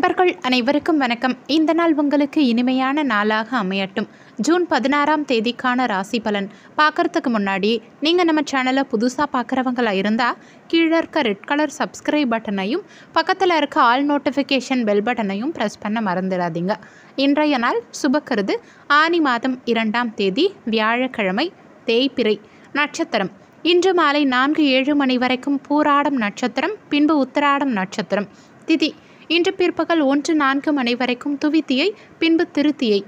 நண்பர்கள் அனைவருக்கும் வணக்கம் இந்த நாள் உங்களுக்கு இனிமையான நாளாக அமையட்டும் ஜூன் பதினாறாம் தேதிக்கான ராசி பலன் பார்க்குறதுக்கு முன்னாடி நீங்கள் நம்ம சேனலை புதுசாக பார்க்குறவங்களாக இருந்தால் கீழே இருக்க ரெட் கலர் சப்ஸ்கிரைப் பட்டனையும் பக்கத்தில் இருக்க ஆல் நோட்டிஃபிகேஷன் பெல் பட்டனையும் ப்ரெஸ் பண்ண மறந்துடாதீங்க இன்றைய நாள் சுபக்கருது ஆனி மாதம் இரண்டாம் தேதி வியாழக்கிழமை தேய்பிரை நட்சத்திரம் இன்று மாலை நான்கு ஏழு மணி வரைக்கும் பூராடம் நட்சத்திரம் பின்பு உத்தராடம் நட்சத்திரம் திதி இன்று பிற்பகல் ஒன்று நான்கு மணி வரைக்கும் துவித்தியை பின்பு திருத்தியை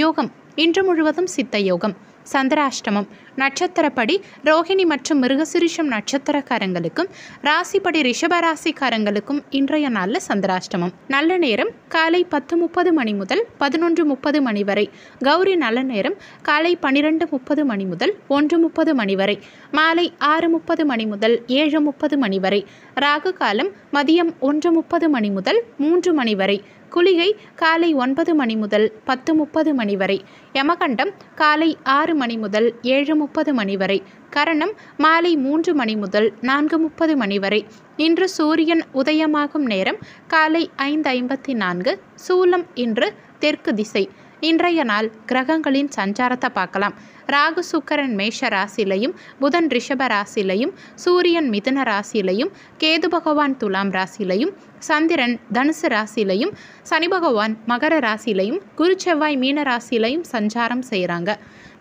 யோகம் இன்று முழுவதும் சித்த யோகம் சந்திராஷ்டமம் நட்சத்திரப்படி ரோஹிணி மற்றும் மிருகசுரிஷம் நட்சத்திரக்காரங்களுக்கும் ராசிப்படி ரிஷபராசிக்காரங்களுக்கும் இன்றைய நாளில் சந்திராஷ்டமம் நல்ல நேரம் காலை பத்து முப்பது மணி முதல் பதினொன்று முப்பது மணி வரை கௌரி நல்ல நேரம் காலை பன்னிரெண்டு முப்பது மணி முதல் ஒன்று முப்பது மணி வரை மாலை ஆறு முப்பது மணி முதல் ஏழு முப்பது மணி வரை ராகு காலம் மதியம் ஒன்று முப்பது மணி முதல் மூன்று மணி வரை குளிகை காலை ஒன்பது மணி முதல் பத்து முப்பது மணி வரை யமகண்டம் காலை ஆறு மணி முதல் ஏழு முப்பது மணி வரை கரணம் மாலை மூன்று மணி முதல் நான்கு முப்பது மணி வரை இன்று சூரியன் உதயமாகும் நேரம் காலை ஐந்து ஐம்பத்தி நான்கு சூலம் இன்று தெற்கு திசை இன்றைய நாள் கிரகங்களின் சஞ்சாரத்தை பார்க்கலாம் ராகு சுக்கரன் மேஷ ராசிலையும் புதன் ரிஷப ராசிலையும் சூரியன் மிதுன ராசிலையும் கேது பகவான் துலாம் ராசிலையும் சந்திரன் தனுசு ராசிலையும் சனி பகவான் மகர ராசிலையும் குரு செவ்வாய் மீன ராசிலையும் சஞ்சாரம் செய்கிறாங்க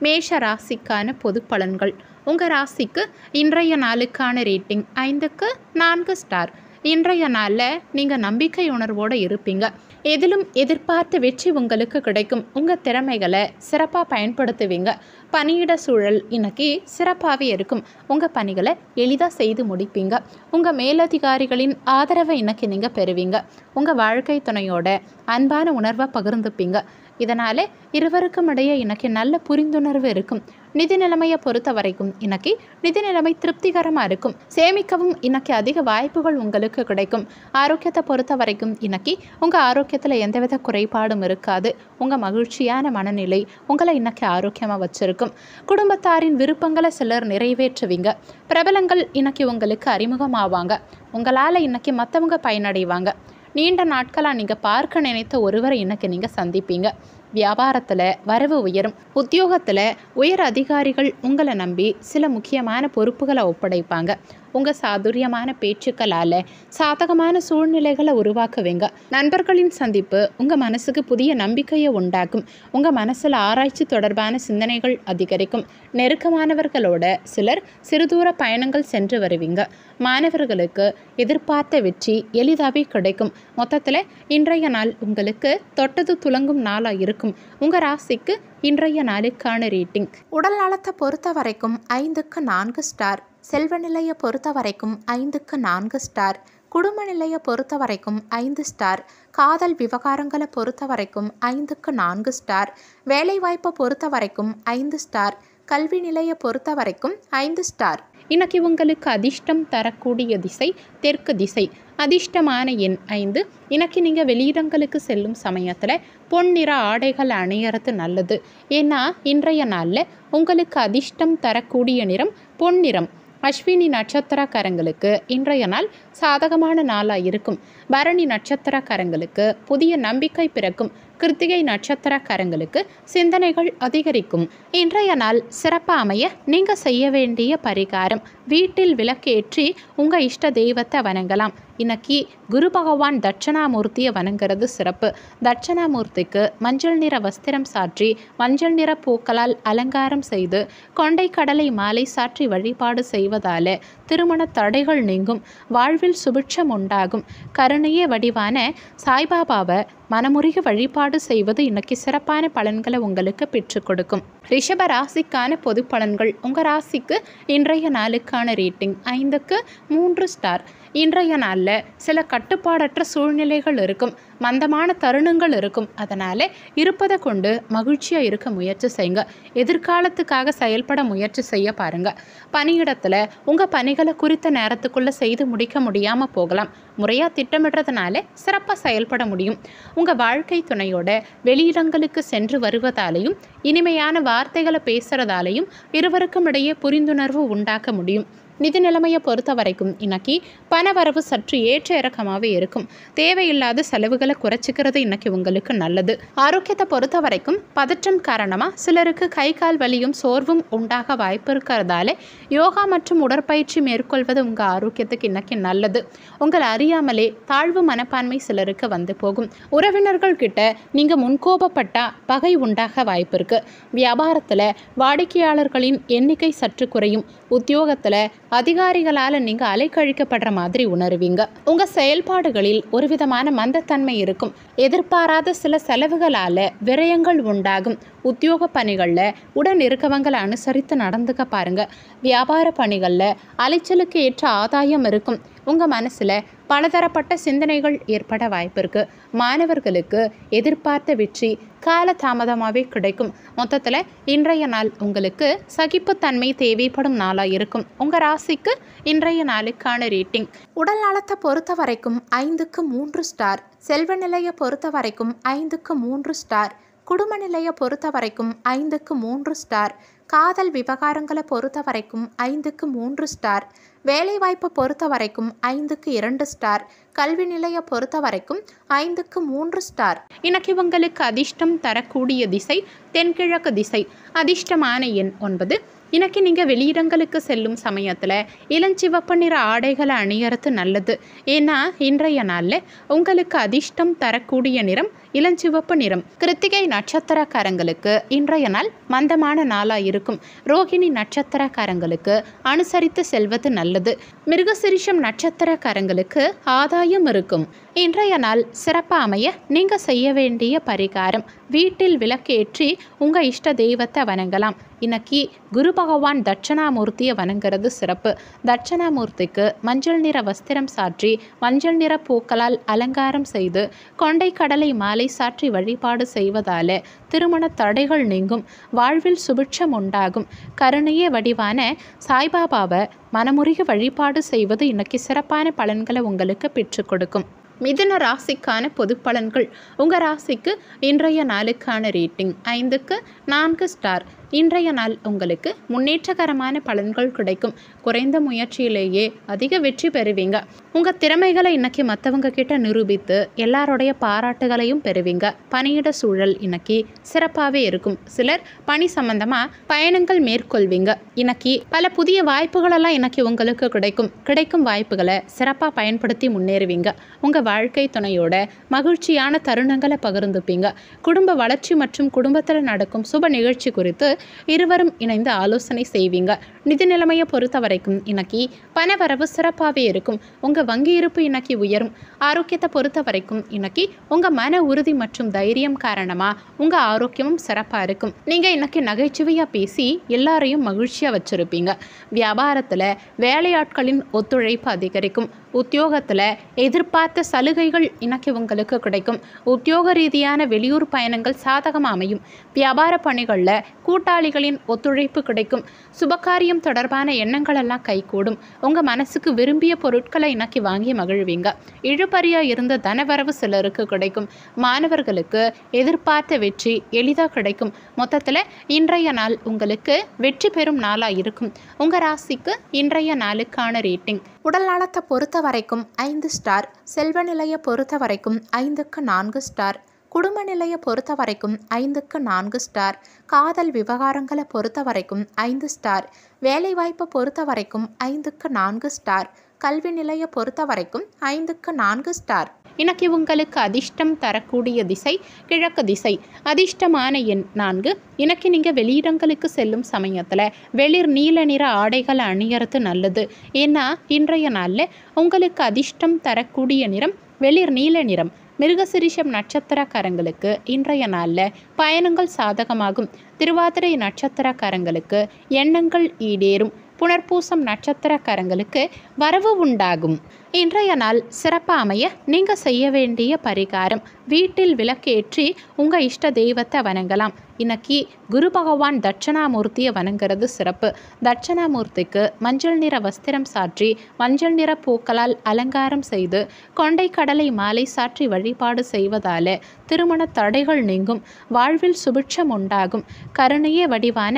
மேஷ ராசிக்கான பொது பலன்கள் உங்கள் ராசிக்கு இன்றைய நாளுக்கான ரேட்டிங் ஐந்துக்கு நான்கு ஸ்டார் இன்றைய நாளில் நீங்கள் நம்பிக்கை உணர்வோடு இருப்பீங்க எதிலும் எதிர்பார்த்த வெற்றி உங்களுக்கு கிடைக்கும் உங்கள் திறமைகளை சிறப்பாக பயன்படுத்துவீங்க பணியிட சூழல் இன்னைக்கு சிறப்பாகவே இருக்கும் உங்கள் பணிகளை எளிதாக செய்து முடிப்பீங்க உங்கள் மேலதிகாரிகளின் ஆதரவை இன்னைக்கு நீங்கள் பெறுவீங்க உங்கள் வாழ்க்கை துணையோட அன்பான உணர்வை பகிர்ந்துப்பீங்க இதனால இருவருக்கும் இடையே எனக்கு நல்ல புரிந்துணர்வு இருக்கும் நிதி நிலைமையை பொறுத்த வரைக்கும் இன்னைக்கு நிதி நிலைமை திருப்திகரமாக இருக்கும் சேமிக்கவும் இன்னைக்கு அதிக வாய்ப்புகள் உங்களுக்கு கிடைக்கும் ஆரோக்கியத்தை பொறுத்த வரைக்கும் இன்னைக்கு உங்கள் ஆரோக்கியத்தில் எந்தவித குறைபாடும் இருக்காது உங்கள் மகிழ்ச்சியான மனநிலை உங்களை இன்னைக்கு ஆரோக்கியமாக வச்சுருக்கும் குடும்பத்தாரின் விருப்பங்களை சிலர் நிறைவேற்றுவீங்க பிரபலங்கள் இன்னைக்கு உங்களுக்கு அறிமுகமாவாங்க உங்களால் இன்னைக்கு மற்றவங்க பயனடைவாங்க நீண்ட நாட்களாக நீங்கள் பார்க்க நினைத்த ஒருவரை இன்றைக்கி நீங்கள் சந்திப்பீங்க வியாபாரத்தில் வரவு உயரும் உத்தியோகத்தில் உயர் அதிகாரிகள் உங்களை நம்பி சில முக்கியமான பொறுப்புகளை ஒப்படைப்பாங்க உங்கள் சாதுரியமான பேச்சுக்களால் சாதகமான சூழ்நிலைகளை உருவாக்குவீங்க நண்பர்களின் சந்திப்பு உங்கள் மனசுக்கு புதிய நம்பிக்கையை உண்டாக்கும் உங்கள் மனசில் ஆராய்ச்சி தொடர்பான சிந்தனைகள் அதிகரிக்கும் நெருக்கமானவர்களோட சிலர் சிறுதூர பயணங்கள் சென்று வருவீங்க மாணவர்களுக்கு எதிர்பார்த்த வெற்றி எளிதாகவே கிடைக்கும் மொத்தத்தில் இன்றைய நாள் உங்களுக்கு தொட்டது துளங்கும் நாளாக இருக்கும் உங்கள் ராசிக்கு இன்றைய நாளுக்கான ரேட்டிங் உடல் நலத்தை பொறுத்த வரைக்கும் ஐந்துக்கு நான்கு ஸ்டார் செல்வ நிலையை பொறுத்த வரைக்கும் ஐந்துக்கு நான்கு ஸ்டார் குடும்ப நிலையை பொறுத்த வரைக்கும் ஐந்து ஸ்டார் காதல் விவகாரங்களை பொறுத்த வரைக்கும் ஐந்துக்கு நான்கு ஸ்டார் வேலைவாய்ப்பை பொறுத்த வரைக்கும் ஐந்து ஸ்டார் கல்வி நிலையை பொறுத்த வரைக்கும் ஐந்து ஸ்டார் இன்னைக்கு உங்களுக்கு அதிர்ஷ்டம் தரக்கூடிய திசை தெற்கு திசை அதிர்ஷ்டமான எண் ஐந்து இன்னைக்கு நீங்கள் வெளியிடங்களுக்கு செல்லும் சமயத்தில் பொன்னிற ஆடைகள் அணியறது நல்லது ஏன்னா இன்றைய நாளில் உங்களுக்கு அதிர்ஷ்டம் தரக்கூடிய நிறம் பொன்னிறம் அஸ்வினி நட்சத்திரக்காரங்களுக்கு இன்றைய நாள் சாதகமான நாளாக இருக்கும் பரணி நட்சத்திரக்காரங்களுக்கு புதிய நம்பிக்கை பிறக்கும் கிருத்திகை நட்சத்திரக்காரங்களுக்கு சிந்தனைகள் அதிகரிக்கும் இன்றைய நாள் சிறப்பாக அமைய நீங்கள் செய்ய வேண்டிய பரிகாரம் வீட்டில் விளக்கேற்றி உங்கள் இஷ்ட தெய்வத்தை வணங்கலாம் இன்னைக்கு குரு பகவான் தட்சணாமூர்த்தியை வணங்குறது சிறப்பு தட்சணாமூர்த்திக்கு மஞ்சள் நிற வஸ்திரம் சாற்றி மஞ்சள் நிற பூக்களால் அலங்காரம் செய்து கொண்டை கடலை மாலை சாற்றி வழிபாடு செய்வதால திருமண தடைகள் நீங்கும் வாழ்வில் சுபிட்சம் உண்டாகும் கருணையே வடிவான சாய்பாபாவை மனமுறிக வழிபாடு செய்வது இன்னைக்கு சிறப்பான பலன்களை உங்களுக்கு பெற்று கொடுக்கும் ரிஷப ராசிக்கான பொது பலன்கள் உங்கள் ராசிக்கு இன்றைய நாளுக்கான ரேட்டிங் ஐந்துக்கு மூன்று ஸ்டார் இன்றைய நாளில் சில கட்டுப்பாடற்ற சூழ்நிலைகள் இருக்கும் மந்தமான தருணங்கள் இருக்கும் அதனால் இருப்பதை கொண்டு மகிழ்ச்சியாக இருக்க முயற்சி செய்யுங்க எதிர்காலத்துக்காக செயல்பட முயற்சி செய்ய பாருங்கள் பணியிடத்தில் உங்கள் பணிகளை குறித்த நேரத்துக்குள்ளே செய்து முடிக்க முடியாமல் போகலாம் முறையாக திட்டமிடுறதுனால சிறப்பாக செயல்பட முடியும் உங்கள் வாழ்க்கை துணையோட வெளியிடங்களுக்கு சென்று வருவதாலையும் இனிமையான வார்த்தைகளை பேசுகிறதாலையும் இருவருக்கும் இடையே புரிந்துணர்வு உண்டாக்க முடியும் நிதி நிலைமையை பொறுத்த வரைக்கும் இன்னைக்கு பணவரவு சற்று ஏற்ற இறக்கமாகவே இருக்கும் தேவையில்லாத செலவுகளை குறைச்சிக்கிறது இன்னைக்கு உங்களுக்கு நல்லது ஆரோக்கியத்தை பொறுத்த வரைக்கும் பதற்றம் காரணமாக சிலருக்கு கை கால் வலியும் சோர்வும் உண்டாக வாய்ப்பு இருக்கிறதாலே யோகா மற்றும் உடற்பயிற்சி மேற்கொள்வது உங்கள் ஆரோக்கியத்துக்கு இன்னைக்கு நல்லது உங்கள் அறியாமலே தாழ்வு மனப்பான்மை சிலருக்கு வந்து போகும் உறவினர்கள் கிட்ட நீங்கள் முன்கோபப்பட்டா பகை உண்டாக வாய்ப்பு இருக்கு வியாபாரத்தில் வாடிக்கையாளர்களின் எண்ணிக்கை சற்று குறையும் உத்தியோகத்தில் அதிகாரிகளால் நீங்கள் அலைக்கழிக்கப்படுற மாதிரி உணருவீங்க உங்கள் செயல்பாடுகளில் ஒரு விதமான மந்தத்தன்மை இருக்கும் எதிர்பாராத சில செலவுகளால் விரயங்கள் உண்டாகும் உத்தியோக பணிகளில் உடன் இருக்கவங்களை அனுசரித்து நடந்துக்க பாருங்கள் வியாபார பணிகளில் அலைச்சலுக்கு ஏற்ற ஆதாயம் இருக்கும் உங்கள் மனசில் பலதரப்பட்ட சிந்தனைகள் ஏற்பட வாய்ப்பு இருக்குது மாணவர்களுக்கு எதிர்பார்த்த வெற்றி காலதாமதமாகவே கிடைக்கும் மொத்தத்தில் இன்றைய நாள் உங்களுக்கு சகிப்புத்தன்மை தேவைப்படும் நாளாக இருக்கும் உங்கள் ராசிக்கு இன்றைய நாளுக்கான ரேட்டிங் உடல் நலத்தை பொறுத்த வரைக்கும் ஐந்துக்கு மூன்று ஸ்டார் செல்வ நிலையை பொறுத்த வரைக்கும் ஐந்துக்கு மூன்று ஸ்டார் குடும்ப நிலையை பொறுத்த வரைக்கும் ஐந்துக்கு மூன்று ஸ்டார் காதல் விவகாரங்களை பொறுத்த வரைக்கும் ஐந்துக்கு மூன்று ஸ்டார் வேலைவாய்ப்பை பொறுத்த வரைக்கும் ஐந்துக்கு இரண்டு ஸ்டார் கல்வி நிலையை பொறுத்த வரைக்கும் ஐந்துக்கு மூன்று ஸ்டார் எனக்கு இவங்களுக்கு அதிர்ஷ்டம் தரக்கூடிய திசை தென்கிழக்கு திசை அதிர்ஷ்டமான எண் ஒன்பது எனக்கு நீங்கள் வெளியிடங்களுக்கு செல்லும் சமயத்தில் இளஞ்சிவப்பு நிற ஆடைகளை அணியறது நல்லது ஏன்னா இன்றைய நாளில் உங்களுக்கு அதிர்ஷ்டம் தரக்கூடிய நிறம் இளஞ்சிவப்பு நிறம் கிருத்திகை நட்சத்திரக்காரங்களுக்கு இன்றைய நாள் மந்தமான நாளாக இருக்கும் ரோஹிணி நட்சத்திரக்காரங்களுக்கு அனுசரித்து செல்வது நல்லது மிருகசிரிஷம் நட்சத்திரக்காரங்களுக்கு ஆதாயம் இருக்கும் இன்றைய நாள் சிறப்பாக அமைய நீங்கள் செய்ய வேண்டிய பரிகாரம் வீட்டில் விளக்கேற்றி உங்கள் இஷ்ட தெய்வத்தை வணங்கலாம் இன்னைக்கு குரு பகவான் தட்சணாமூர்த்தியை வணங்குறது சிறப்பு தட்சணாமூர்த்திக்கு மஞ்சள் நிற வஸ்திரம் சாற்றி மஞ்சள் நிற பூக்களால் அலங்காரம் செய்து கொண்டை கடலை மாலை தீபங்களை சாற்றி வழிபாடு செய்வதால திருமண தடைகள் நீங்கும் வாழ்வில் சுபிட்சம் உண்டாகும் கருணையே வடிவான சாய்பாபாவை மனமுருகி வழிபாடு செய்வது இன்னைக்கு சிறப்பான பலன்களை உங்களுக்கு பெற்றுக் கொடுக்கும் மிதன ராசிக்கான பொது பலன்கள் உங்கள் ராசிக்கு இன்றைய நாளுக்கான ரேட்டிங் ஐந்துக்கு நான்கு ஸ்டார் இன்றைய நாள் உங்களுக்கு முன்னேற்றகரமான பலன்கள் கிடைக்கும் குறைந்த முயற்சியிலேயே அதிக வெற்றி பெறுவீங்க உங்கள் திறமைகளை இன்றைக்கி மற்றவங்க கிட்ட நிரூபித்து எல்லாருடைய பாராட்டுகளையும் பெறுவீங்க பணியிட சூழல் இன்னைக்கு சிறப்பாகவே இருக்கும் சிலர் பணி சம்பந்தமாக பயணங்கள் மேற்கொள்வீங்க இன்னைக்கு பல புதிய வாய்ப்புகளெல்லாம் இன்றைக்கி உங்களுக்கு கிடைக்கும் கிடைக்கும் வாய்ப்புகளை சிறப்பாக பயன்படுத்தி முன்னேறுவீங்க உங்கள் வாழ்க்கை துணையோட மகிழ்ச்சியான தருணங்களை பகிர்ந்துப்பீங்க குடும்ப வளர்ச்சி மற்றும் குடும்பத்தில் நடக்கும் சுப நிகழ்ச்சி குறித்து இருவரும் இணைந்து ஆலோசனை செய்வீங்க நிதி நிலைமையை பொறுத்த வரைக்கும் இன்னைக்கு பணவரவு சிறப்பாகவே இருக்கும் உங்கள் வங்கி இருப்பு இன்னைக்கு உயரும் ஆரோக்கியத்தை பொறுத்த வரைக்கும் இன்னைக்கு உங்கள் மன உறுதி மற்றும் தைரியம் காரணமாக உங்கள் ஆரோக்கியமும் சிறப்பாக இருக்கும் நீங்கள் இன்னைக்கு நகைச்சுவையாக பேசி எல்லாரையும் மகிழ்ச்சியாக வச்சுருப்பீங்க வியாபாரத்தில் வேலையாட்களின் ஒத்துழைப்பு அதிகரிக்கும் உத்தியோகத்தில் எதிர்பார்த்த சலுகைகள் இன்னைக்கு உங்களுக்கு கிடைக்கும் உத்தியோக ரீதியான வெளியூர் பயணங்கள் சாதகமாக அமையும் வியாபார பணிகளில் கூட்டாளிகளின் ஒத்துழைப்பு கிடைக்கும் சுபகாரிய ஓவியம் தொடர்பான எண்ணங்களெல்லாம் கைகூடும் உங்கள் மனசுக்கு விரும்பிய பொருட்களை இணக்கி வாங்கி மகிழ்வீங்க இழுபறியாக இருந்த தனவரவு சிலருக்கு கிடைக்கும் மாணவர்களுக்கு எதிர்பார்த்த வெற்றி எளிதாக கிடைக்கும் மொத்தத்தில் இன்றைய நாள் உங்களுக்கு வெற்றி பெறும் நாளாக இருக்கும் உங்கள் ராசிக்கு இன்றைய நாளுக்கான ரேட்டிங் உடல் நலத்தை பொறுத்த வரைக்கும் ஐந்து ஸ்டார் செல்வ நிலையை பொறுத்த வரைக்கும் ஐந்துக்கு நான்கு ஸ்டார் குடும்ப நிலையை பொறுத்த வரைக்கும் ஐந்துக்கு நான்கு ஸ்டார் காதல் விவகாரங்களை பொறுத்த வரைக்கும் ஐந்து ஸ்டார் வேலைவாய்ப்பை பொறுத்த வரைக்கும் ஐந்துக்கு நான்கு ஸ்டார் கல்வி நிலையை பொறுத்த வரைக்கும் ஐந்துக்கு நான்கு ஸ்டார் இன்னைக்கு உங்களுக்கு அதிர்ஷ்டம் தரக்கூடிய திசை கிழக்கு திசை அதிர்ஷ்டமான எண் நான்கு இன்னைக்கு நீங்கள் வெளியிடங்களுக்கு செல்லும் சமயத்தில் வெளிர் நீல நிற ஆடைகளை அணியறது நல்லது ஏன்னா இன்றைய நாளில் உங்களுக்கு அதிர்ஷ்டம் தரக்கூடிய நிறம் வெளிர் நீல நிறம் மிருகசிரிஷம் நட்சத்திரக்காரங்களுக்கு இன்றைய நாளில் பயணங்கள் சாதகமாகும் திருவாதிரை நட்சத்திரக்காரங்களுக்கு எண்ணங்கள் ஈடேறும் புனர்பூசம் நட்சத்திரக்காரங்களுக்கு வரவு உண்டாகும் இன்றைய நாள் சிறப்பாக அமைய நீங்கள் செய்ய வேண்டிய பரிகாரம் வீட்டில் விளக்கேற்றி உங்கள் இஷ்ட தெய்வத்தை வணங்கலாம் இன்னைக்கு குரு பகவான் தட்சணாமூர்த்தியை வணங்குறது சிறப்பு தட்சணாமூர்த்திக்கு மஞ்சள் நிற வஸ்திரம் சாற்றி மஞ்சள் நிற பூக்களால் அலங்காரம் செய்து கொண்டை கடலை மாலை சாற்றி வழிபாடு செய்வதால் திருமண தடைகள் நீங்கும் வாழ்வில் சுபிட்சம் உண்டாகும் கருணையே வடிவான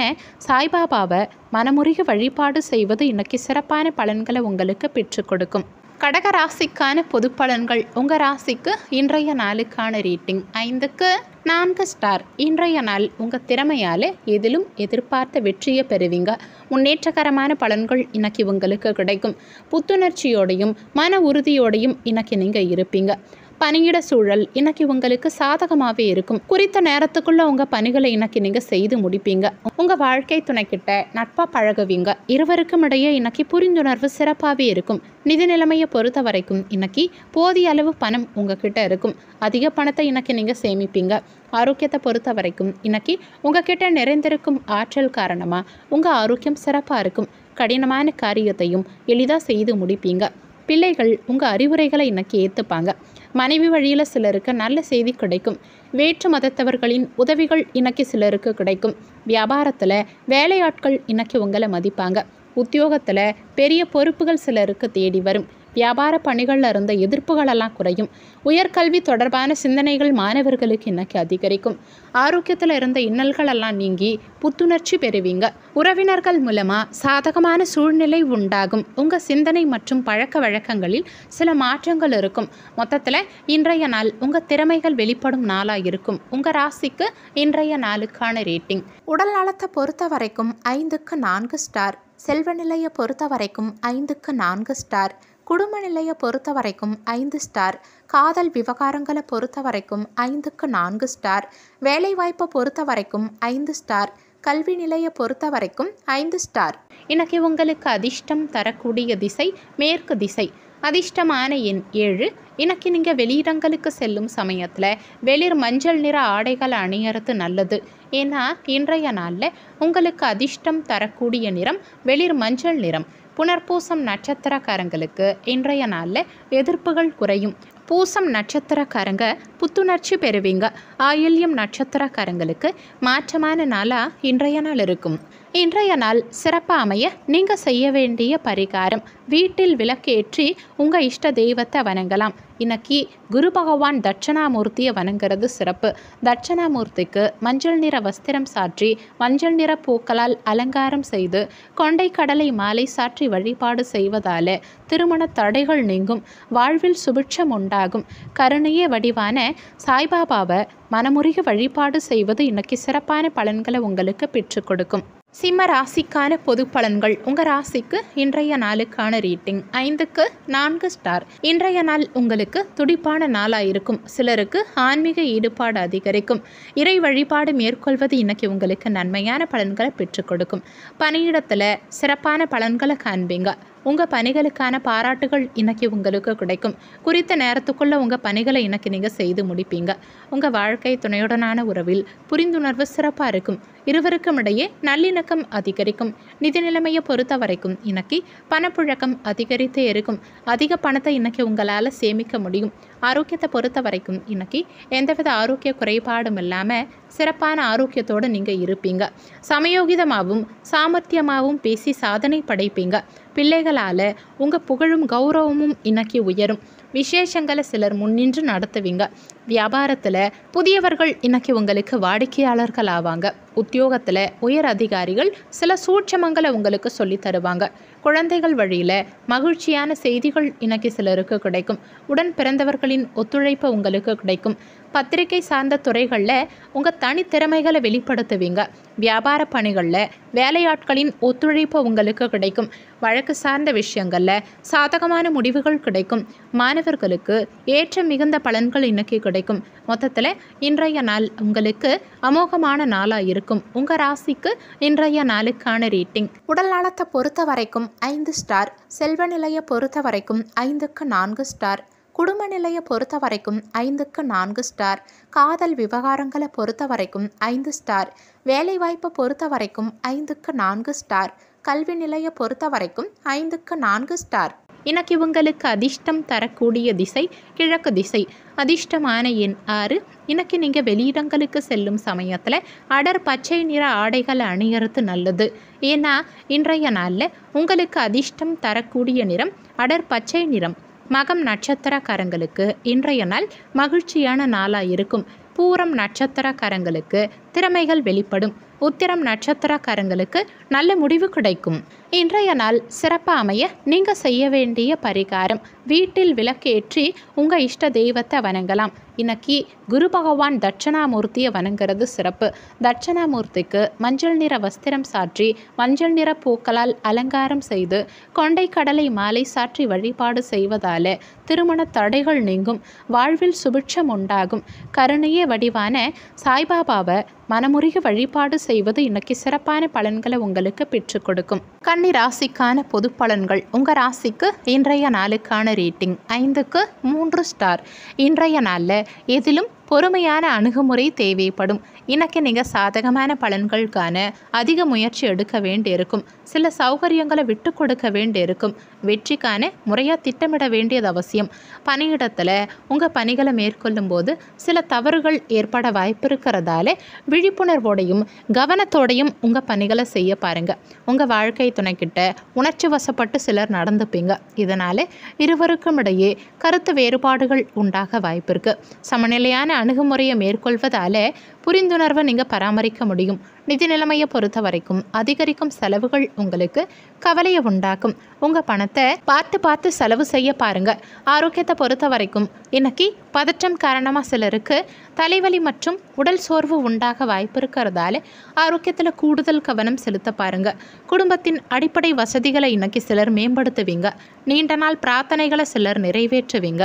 சாய்பாபாவை மனமுருகி வழிபாடு செய்வது இன்னைக்கு சிறப்பான பலன்களை உங்களுக்கு பெற்றுக் கொடுக்கும் கடக ராசிக்கான பொது பலன்கள் உங்கள் ராசிக்கு இன்றைய நாளுக்கான ரீட்டிங் ஐந்துக்கு நான்கு ஸ்டார் இன்றைய நாள் உங்கள் திறமையால் எதிலும் எதிர்பார்த்த வெற்றியை பெறுவீங்க முன்னேற்றகரமான பலன்கள் இன்னைக்கு உங்களுக்கு கிடைக்கும் புத்துணர்ச்சியோடையும் மன உறுதியோடையும் இன்னைக்கு நீங்கள் இருப்பீங்க பணியிட சூழல் இன்னைக்கு உங்களுக்கு சாதகமாகவே இருக்கும் குறித்த நேரத்துக்குள்ளே உங்கள் பணிகளை இன்னைக்கு நீங்கள் செய்து முடிப்பீங்க உங்கள் வாழ்க்கை துணைக்கிட்ட நட்பாக பழகுவீங்க இருவருக்கும் இடையே இன்னைக்கு புரிந்துணர்வு சிறப்பாகவே இருக்கும் நிதி நிலைமையை பொறுத்த வரைக்கும் இன்னைக்கு போதிய அளவு பணம் உங்ககிட்ட இருக்கும் அதிக பணத்தை இன்னைக்கு நீங்கள் சேமிப்பீங்க ஆரோக்கியத்தை பொறுத்த வரைக்கும் இன்னைக்கு உங்ககிட்ட நிறைந்திருக்கும் ஆற்றல் காரணமாக உங்கள் ஆரோக்கியம் சிறப்பாக இருக்கும் கடினமான காரியத்தையும் எளிதாக செய்து முடிப்பீங்க பிள்ளைகள் உங்கள் அறிவுரைகளை இன்னைக்கு ஏற்றுப்பாங்க மனைவி வழியில் சிலருக்கு நல்ல செய்தி கிடைக்கும் வேற்று மதத்தவர்களின் உதவிகள் இன்னைக்கு சிலருக்கு கிடைக்கும் வியாபாரத்தில் வேலையாட்கள் இன்னைக்கு உங்களை மதிப்பாங்க உத்தியோகத்தில் பெரிய பொறுப்புகள் சிலருக்கு தேடி வரும் வியாபார பணிகளில் இருந்த எதிர்ப்புகளெல்லாம் குறையும் உயர்கல்வி தொடர்பான சிந்தனைகள் மாணவர்களுக்கு இன்னைக்கு அதிகரிக்கும் ஆரோக்கியத்தில் இருந்த இன்னல்களெல்லாம் நீங்கி புத்துணர்ச்சி பெறுவீங்க உறவினர்கள் மூலமாக சாதகமான சூழ்நிலை உண்டாகும் உங்கள் சிந்தனை மற்றும் பழக்க வழக்கங்களில் சில மாற்றங்கள் இருக்கும் மொத்தத்தில் இன்றைய நாள் உங்கள் திறமைகள் வெளிப்படும் நாளாக இருக்கும் உங்கள் ராசிக்கு இன்றைய நாளுக்கான ரேட்டிங் உடல் நலத்தை பொறுத்த வரைக்கும் ஐந்துக்கு நான்கு ஸ்டார் செல்வ நிலையை பொறுத்த வரைக்கும் ஐந்துக்கு நான்கு ஸ்டார் குடும்ப நிலையை பொறுத்த வரைக்கும் ஐந்து ஸ்டார் காதல் விவகாரங்களை பொறுத்த வரைக்கும் ஐந்துக்கு நான்கு ஸ்டார் வேலைவாய்ப்பை பொறுத்த வரைக்கும் ஐந்து ஸ்டார் கல்வி நிலையை பொறுத்த வரைக்கும் ஐந்து ஸ்டார் இன்னைக்கு உங்களுக்கு அதிர்ஷ்டம் தரக்கூடிய திசை மேற்கு திசை அதிர்ஷ்டமான எண் ஏழு இன்னைக்கு நீங்கள் வெளியிடங்களுக்கு செல்லும் சமயத்தில் வெளிர் மஞ்சள் நிற ஆடைகள் அணியறது நல்லது ஏன்னா இன்றைய நாளில் உங்களுக்கு அதிர்ஷ்டம் தரக்கூடிய நிறம் வெளிர் மஞ்சள் நிறம் புனர்பூசம் நட்சத்திரக்காரங்களுக்கு இன்றைய நாளில் எதிர்ப்புகள் குறையும் பூசம் நட்சத்திரக்காரங்க புத்துணர்ச்சி பெறுவீங்க ஆயில்யம் நட்சத்திரக்காரங்களுக்கு மாற்றமான நாளாக இன்றைய நாள் இருக்கும் இன்றைய நாள் சிறப்பாக அமைய நீங்கள் செய்ய வேண்டிய பரிகாரம் வீட்டில் விளக்கேற்றி உங்கள் இஷ்ட தெய்வத்தை வணங்கலாம் இன்னைக்கு குரு பகவான் தட்சணாமூர்த்தியை வணங்குறது சிறப்பு தட்சணாமூர்த்திக்கு மஞ்சள் நிற வஸ்திரம் சாற்றி மஞ்சள் நிற பூக்களால் அலங்காரம் செய்து கொண்டை கடலை மாலை சாற்றி வழிபாடு செய்வதால் திருமண தடைகள் நீங்கும் வாழ்வில் சுபிட்சம் உண்டாகும் கருணையே வடிவான சாய்பாபாவை மனமுருகி வழிபாடு செய்வது இன்னைக்கு சிறப்பான பலன்களை உங்களுக்கு பெற்றுக் கொடுக்கும் சிம்ம ராசிக்கான பொது பலன்கள் உங்கள் ராசிக்கு இன்றைய நாளுக்கான ரீட்டிங் ஐந்துக்கு நான்கு ஸ்டார் இன்றைய நாள் உங்களுக்கு துடிப்பான நாளாக இருக்கும் சிலருக்கு ஆன்மீக ஈடுபாடு அதிகரிக்கும் இறை வழிபாடு மேற்கொள்வது இன்னைக்கு உங்களுக்கு நன்மையான பலன்களை பெற்றுக் கொடுக்கும் பணியிடத்தில் சிறப்பான பலன்களை காண்பீங்க உங்கள் பணிகளுக்கான பாராட்டுகள் இன்னைக்கு உங்களுக்கு கிடைக்கும் குறித்த நேரத்துக்குள்ளே உங்கள் பணிகளை இன்னைக்கு நீங்கள் செய்து முடிப்பீங்க உங்கள் வாழ்க்கை துணையுடனான உறவில் புரிந்துணர்வு சிறப்பாக இருக்கும் இருவருக்கும் இடையே நல்லிணக்கம் அதிகரிக்கும் நிதி நிலைமையை பொறுத்த வரைக்கும் இன்னைக்கு பணப்புழக்கம் அதிகரித்தே இருக்கும் அதிக பணத்தை இன்னைக்கு உங்களால் சேமிக்க முடியும் ஆரோக்கியத்தை பொறுத்த வரைக்கும் இன்றைக்கி எந்தவித ஆரோக்கிய குறைபாடும் இல்லாமல் சிறப்பான ஆரோக்கியத்தோடு நீங்கள் இருப்பீங்க சமயோகிதமாகவும் சாமர்த்தியமாகவும் பேசி சாதனை படைப்பீங்க பிள்ளைகளால் உங்கள் புகழும் கௌரவமும் இன்னைக்கு உயரும் விசேஷங்களை சிலர் முன்னின்று நடத்துவீங்க வியாபாரத்தில் புதியவர்கள் இன்னைக்கு உங்களுக்கு வாடிக்கையாளர்கள் ஆவாங்க உத்தியோகத்தில் உயர் அதிகாரிகள் சில சூட்சமங்களை உங்களுக்கு சொல்லி தருவாங்க குழந்தைகள் வழியில் மகிழ்ச்சியான செய்திகள் இன்னைக்கு சிலருக்கு கிடைக்கும் உடன் பிறந்தவர்களின் ஒத்துழைப்பு உங்களுக்கு கிடைக்கும் பத்திரிகை சார்ந்த துறைகளில் உங்கள் தனித்திறமைகளை வெளிப்படுத்துவீங்க வியாபார பணிகளில் வேலையாட்களின் ஒத்துழைப்பு உங்களுக்கு கிடைக்கும் வழக்கு சார்ந்த விஷயங்களில் சாதகமான முடிவுகள் கிடைக்கும் மாணவர்களுக்கு ஏற்ற மிகுந்த பலன்கள் இன்னைக்கு கிடைக்கும் கிடைக்கும் மொத்தத்தில் இன்றைய நாள் உங்களுக்கு அமோகமான நாளாக இருக்கும் உங்கள் ராசிக்கு இன்றைய நாளுக்கான ரேட்டிங் உடல் நலத்தை பொறுத்த வரைக்கும் ஐந்து ஸ்டார் செல்வ நிலையை பொறுத்த வரைக்கும் ஐந்துக்கு நான்கு ஸ்டார் குடும்ப நிலையை பொறுத்த வரைக்கும் ஐந்துக்கு நான்கு ஸ்டார் காதல் விவகாரங்களை பொறுத்த வரைக்கும் ஐந்து ஸ்டார் வேலைவாய்ப்பை பொறுத்த வரைக்கும் ஐந்துக்கு நான்கு ஸ்டார் கல்வி நிலையை பொறுத்த வரைக்கும் ஐந்துக்கு நான்கு ஸ்டார் எனக்கு இவங்களுக்கு அதிர்ஷ்டம் தரக்கூடிய திசை கிழக்கு திசை அதிர்ஷ்டமான எண் ஆறு இன்னைக்கு நீங்கள் வெளியிடங்களுக்கு செல்லும் சமயத்தில் அடர் பச்சை நிற ஆடைகளை அணியறது நல்லது ஏன்னா இன்றைய நாளில் உங்களுக்கு அதிர்ஷ்டம் தரக்கூடிய நிறம் அடர் பச்சை நிறம் மகம் நட்சத்திரக்காரங்களுக்கு இன்றைய நாள் மகிழ்ச்சியான நாளாக இருக்கும் பூரம் நட்சத்திரக்காரங்களுக்கு திறமைகள் வெளிப்படும் உத்திரம் நட்சத்திரக்காரங்களுக்கு நல்ல முடிவு கிடைக்கும் இன்றைய நாள் சிறப்பாக அமைய நீங்கள் செய்ய வேண்டிய பரிகாரம் வீட்டில் விளக்கேற்றி உங்கள் இஷ்ட தெய்வத்தை வணங்கலாம் இன்னைக்கு குரு பகவான் தட்சணாமூர்த்தியை வணங்குறது சிறப்பு தட்சணாமூர்த்திக்கு மஞ்சள் நிற வஸ்திரம் சாற்றி மஞ்சள் நிற பூக்களால் அலங்காரம் செய்து கொண்டை கடலை மாலை சாற்றி வழிபாடு செய்வதால் திருமண தடைகள் நீங்கும் வாழ்வில் சுபிட்சம் உண்டாகும் கருணையே வடிவான சாய்பாபாவை மனமுருகி வழிபாடு செய்வது இன்னைக்கு சிறப்பான பலன்களை உங்களுக்கு பெற்று கொடுக்கும் கன்னி ராசிக்கான பொது பலன்கள் உங்க ராசிக்கு இன்றைய நாளுக்கான ரேட்டிங் ஐந்துக்கு மூன்று ஸ்டார் இன்றைய நாளில் எதிலும் பொறுமையான அணுகுமுறை தேவைப்படும் இன்னைக்கு நீங்கள் சாதகமான பலன்கள் காண அதிக முயற்சி எடுக்க வேண்டியிருக்கும் சில சௌகரியங்களை விட்டு கொடுக்க வேண்டியிருக்கும் வெற்றிக்கான முறையாக திட்டமிட வேண்டியது அவசியம் பணியிடத்தில் உங்கள் பணிகளை மேற்கொள்ளும் போது சில தவறுகள் ஏற்பட வாய்ப்பு இருக்கிறதால விழிப்புணர்வோடையும் கவனத்தோடையும் உங்கள் பணிகளை செய்ய பாருங்கள் உங்கள் வாழ்க்கை துணைக்கிட்ட உணர்ச்சி வசப்பட்டு சிலர் நடந்துப்பீங்க இதனால் இருவருக்கும் இடையே கருத்து வேறுபாடுகள் உண்டாக வாய்ப்பு இருக்குது சமநிலையான அணுகுமுறையை மேற்கொள்வதால் புரிந்துணர்வை நீங்கள் பராமரிக்க முடியும் நிதி நிலைமையை பொறுத்த வரைக்கும் அதிகரிக்கும் செலவுகள் உங்களுக்கு கவலையை உண்டாக்கும் உங்கள் பணத்தை பார்த்து பார்த்து செலவு செய்ய பாருங்கள் ஆரோக்கியத்தை பொறுத்த வரைக்கும் இன்னைக்கு பதற்றம் காரணமாக சிலருக்கு தலைவலி மற்றும் உடல் சோர்வு உண்டாக வாய்ப்பு இருக்கிறதால ஆரோக்கியத்தில் கூடுதல் கவனம் செலுத்த பாருங்கள் குடும்பத்தின் அடிப்படை வசதிகளை இன்னைக்கு சிலர் மேம்படுத்துவீங்க நீண்ட நாள் பிரார்த்தனைகளை சிலர் நிறைவேற்றுவீங்க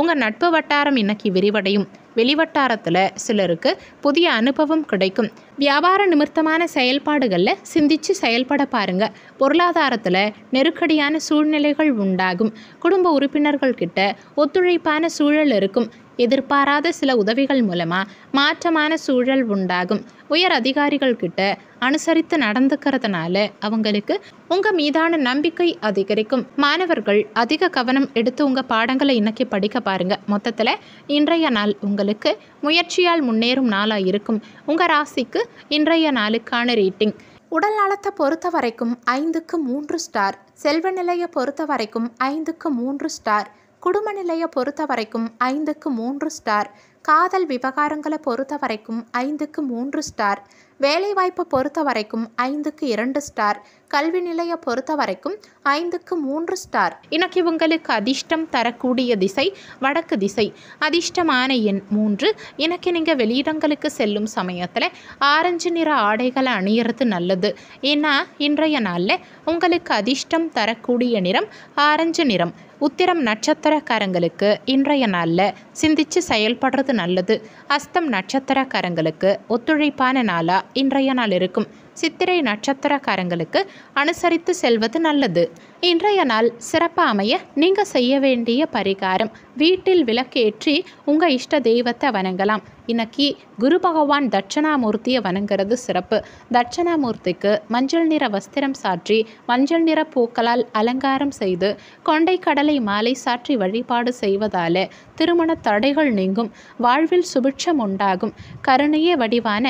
உங்கள் நட்பு வட்டாரம் இன்னைக்கு விரிவடையும் வெளிவட்டாரத்தில் சிலருக்கு புதிய அனுபவம் கிடைக்கும் வியாபார நிமித்தமான செயல்பாடுகளில் சிந்திச்சு செயல்பட பாருங்க பொருளாதாரத்தில் நெருக்கடியான சூழ்நிலைகள் உண்டாகும் குடும்ப உறுப்பினர்கள் கிட்ட ஒத்துழைப்பான சூழல் இருக்கும் எதிர்பாராத சில உதவிகள் மூலமாக மாற்றமான சூழல் உண்டாகும் உயர் அதிகாரிகள் கிட்ட அனுசரித்து நடந்துக்கிறதுனால அவங்களுக்கு உங்கள் மீதான நம்பிக்கை அதிகரிக்கும் மாணவர்கள் அதிக கவனம் எடுத்து உங்கள் பாடங்களை இன்னைக்கு படிக்க பாருங்கள் மொத்தத்தில் இன்றைய நாள் உங்களுக்கு முயற்சியால் முன்னேறும் நாளாக இருக்கும் உங்கள் ராசிக்கு இன்றைய நாளுக்கான ரேட்டிங் உடல் நலத்தை பொறுத்த வரைக்கும் ஐந்துக்கு மூன்று ஸ்டார் செல்வ நிலையை பொறுத்த வரைக்கும் ஐந்துக்கு மூன்று ஸ்டார் குடும்ப நிலையை பொறுத்த வரைக்கும் ஐந்துக்கு மூன்று ஸ்டார் காதல் விவகாரங்களை பொறுத்த வரைக்கும் ஐந்துக்கு மூன்று ஸ்டார் வேலைவாய்ப்பை பொறுத்த வரைக்கும் ஐந்துக்கு இரண்டு ஸ்டார் கல்வி நிலைய பொறுத்த வரைக்கும் ஐந்துக்கு மூன்று ஸ்டார் இன்னைக்கு உங்களுக்கு அதிர்ஷ்டம் தரக்கூடிய திசை வடக்கு திசை அதிர்ஷ்டமான எண் மூன்று இன்னைக்கு நீங்கள் வெளியிடங்களுக்கு செல்லும் சமயத்தில் ஆரஞ்சு நிற ஆடைகளை அணியறது நல்லது ஏன்னா இன்றைய நாளில் உங்களுக்கு அதிர்ஷ்டம் தரக்கூடிய நிறம் ஆரஞ்சு நிறம் உத்திரம் நட்சத்திரக்காரங்களுக்கு இன்றைய நாளில் சிந்தித்து செயல்படுறது நல்லது அஸ்தம் நட்சத்திரக்காரங்களுக்கு ஒத்துழைப்பான நாளாக இன்றைய நாள் இருக்கும் சித்திரை நட்சத்திரக்காரங்களுக்கு அனுசரித்து செல்வது நல்லது இன்றைய நாள் சிறப்பாக அமைய நீங்கள் செய்ய வேண்டிய பரிகாரம் வீட்டில் விளக்கேற்றி உங்கள் இஷ்ட தெய்வத்தை வணங்கலாம் இன்னைக்கு குரு பகவான் தட்சணாமூர்த்தியை வணங்குறது சிறப்பு தட்சணாமூர்த்திக்கு மஞ்சள் நிற வஸ்திரம் சாற்றி மஞ்சள் நிற பூக்களால் அலங்காரம் செய்து கொண்டை கடலை மாலை சாற்றி வழிபாடு செய்வதால் திருமண தடைகள் நீங்கும் வாழ்வில் சுபிட்சம் உண்டாகும் கருணையே வடிவான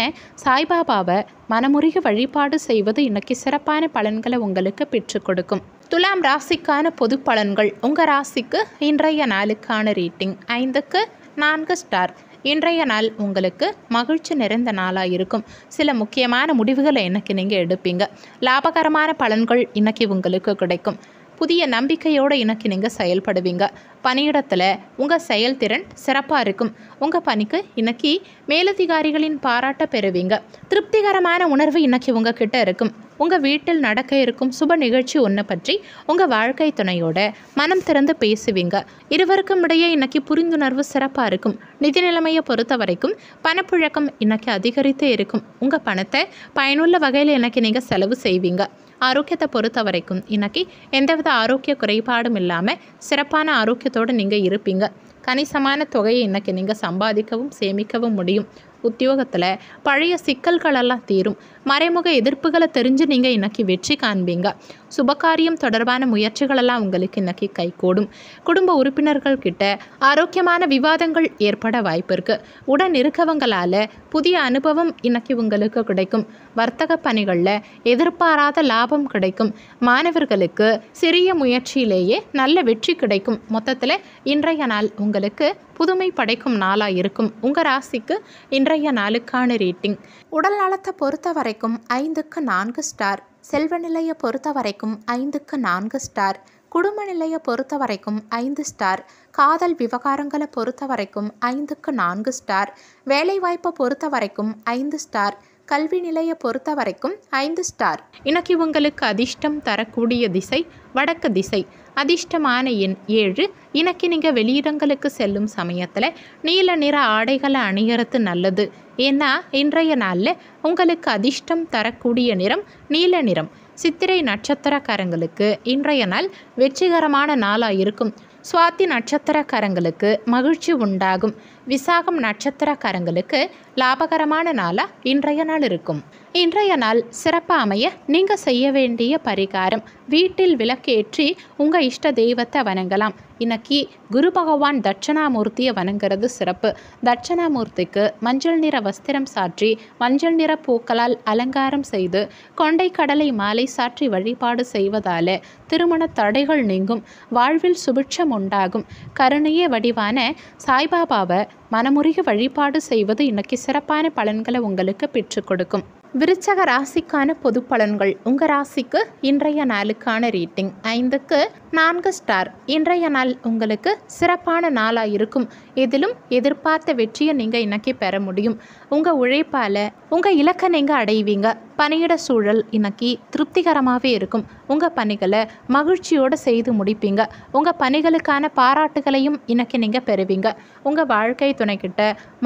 சாய்பாபாவை மனமுருகி வழிபாடு செய்வது இன்னைக்கு சிறப்பான பலன்களை உங்களுக்கு பெற்றுக் கொடுக்கும் துலாம் ராசிக்கான பொது பலன்கள் உங்கள் ராசிக்கு இன்றைய நாளுக்கான ரேட்டிங் ஐந்துக்கு நான்கு ஸ்டார் இன்றைய நாள் உங்களுக்கு மகிழ்ச்சி நிறைந்த நாளாக இருக்கும் சில முக்கியமான முடிவுகளை இன்றைக்கி நீங்கள் எடுப்பீங்க லாபகரமான பலன்கள் இன்றைக்கி உங்களுக்கு கிடைக்கும் புதிய நம்பிக்கையோடு இணைக்கு நீங்கள் செயல்படுவீங்க பணியிடத்தில் உங்கள் செயல்திறன் சிறப்பாக இருக்கும் உங்கள் பணிக்கு இன்னைக்கு மேலதிகாரிகளின் பாராட்ட பெறுவீங்க திருப்திகரமான உணர்வு இன்னைக்கு உங்கள் கிட்டே இருக்கும் உங்கள் வீட்டில் நடக்க இருக்கும் சுப நிகழ்ச்சி ஒன்று பற்றி உங்கள் வாழ்க்கை துணையோட மனம் திறந்து பேசுவீங்க இருவருக்கும் இடையே இன்னைக்கு புரிந்துணர்வு சிறப்பாக இருக்கும் நிதி நிலைமையை பொறுத்த வரைக்கும் பணப்புழக்கம் இன்னைக்கு அதிகரித்தே இருக்கும் உங்கள் பணத்தை பயனுள்ள வகையில் இன்னைக்கு நீங்கள் செலவு செய்வீங்க ஆரோக்கியத்தை பொறுத்த வரைக்கும் இன்றைக்கி எந்தவித ஆரோக்கிய குறைபாடும் இல்லாமல் சிறப்பான ஆரோக்கியத்தோடு நீங்கள் இருப்பீங்க கணிசமான தொகையை இன்னைக்கு நீங்கள் சம்பாதிக்கவும் சேமிக்கவும் முடியும் உத்தியோகத்தில் பழைய சிக்கல்களெல்லாம் தீரும் மறைமுக எதிர்ப்புகளை தெரிஞ்சு நீங்கள் இன்றைக்கி வெற்றி காண்பீங்க சுபகாரியம் தொடர்பான முயற்சிகளெல்லாம் உங்களுக்கு இன்றைக்கி கூடும் குடும்ப உறுப்பினர்கள் கிட்ட ஆரோக்கியமான விவாதங்கள் ஏற்பட வாய்ப்பு இருக்குது உடன் இருக்கவங்களால் புதிய அனுபவம் இன்னைக்கு உங்களுக்கு கிடைக்கும் வர்த்தக பணிகளில் எதிர்பாராத லாபம் கிடைக்கும் மாணவர்களுக்கு சிறிய முயற்சியிலேயே நல்ல வெற்றி கிடைக்கும் மொத்தத்தில் இன்றைய நாள் உங்களுக்கு புதுமை படைக்கும் நாளாக இருக்கும் உங்கள் ராசிக்கு இன்றைய நாளுக்கான ரேட்டிங் உடல் நலத்தை பொறுத்தவரை வரைக்கும் ஐந்துக்கு நான்கு ஸ்டார் செல்வ நிலையை பொறுத்த வரைக்கும் ஐந்துக்கு நான்கு ஸ்டார் குடும்ப நிலையை பொறுத்த வரைக்கும் ஐந்து ஸ்டார் காதல் விவகாரங்களை பொறுத்த வரைக்கும் ஐந்துக்கு நான்கு ஸ்டார் வேலைவாய்ப்பை பொறுத்த வரைக்கும் ஐந்து ஸ்டார் கல்வி நிலைய பொறுத்த வரைக்கும் ஐந்து ஸ்டார் இன்னைக்கு உங்களுக்கு அதிர்ஷ்டம் தரக்கூடிய திசை வடக்கு திசை அதிர்ஷ்டமான எண் ஏழு இன்னைக்கு நீங்கள் வெளியிடங்களுக்கு செல்லும் சமயத்தில் நீல நிற ஆடைகளை அணிகிறது நல்லது ஏன்னா இன்றைய நாளில் உங்களுக்கு அதிர்ஷ்டம் தரக்கூடிய நிறம் நீல நிறம் சித்திரை நட்சத்திரக்காரங்களுக்கு இன்றைய நாள் வெற்றிகரமான நாளாக இருக்கும் சுவாத்தி நட்சத்திரக்காரங்களுக்கு மகிழ்ச்சி உண்டாகும் விசாகம் நட்சத்திரக்காரங்களுக்கு லாபகரமான நாளாக இன்றைய நாள் இருக்கும் இன்றைய நாள் சிறப்பாக அமைய நீங்கள் செய்ய வேண்டிய பரிகாரம் வீட்டில் விளக்கேற்றி உங்கள் இஷ்ட தெய்வத்தை வணங்கலாம் இன்னைக்கு குரு பகவான் தட்சணாமூர்த்தியை வணங்குறது சிறப்பு தட்சணாமூர்த்திக்கு மஞ்சள் நிற வஸ்திரம் சாற்றி மஞ்சள் நிற பூக்களால் அலங்காரம் செய்து கொண்டை கடலை மாலை சாற்றி வழிபாடு செய்வதால் திருமண தடைகள் நீங்கும் வாழ்வில் சுபிட்சம் உண்டாகும் கருணையே வடிவான சாய்பாபாவை மனமுருகி வழிபாடு செய்வது இன்னைக்கு சிறப்பான பலன்களை உங்களுக்கு பெற்றுக் கொடுக்கும் விருச்சக ராசிக்கான பொது பலன்கள் உங்கள் ராசிக்கு இன்றைய நாளுக்கான ரீட்டிங் ஐந்துக்கு நான்கு ஸ்டார் இன்றைய நாள் உங்களுக்கு சிறப்பான நாளாக இருக்கும் இதிலும் எதிர்பார்த்த வெற்றியை நீங்கள் இன்றைக்கி பெற முடியும் உங்கள் உழைப்பால் உங்கள் இலக்கை நீங்கள் அடைவீங்க பணியிட சூழல் இன்றைக்கி திருப்திகரமாகவே இருக்கும் உங்கள் பணிகளை மகிழ்ச்சியோடு செய்து முடிப்பீங்க உங்கள் பணிகளுக்கான பாராட்டுகளையும் இன்னைக்கு நீங்கள் பெறுவீங்க உங்கள் வாழ்க்கை துணைக்கிட்ட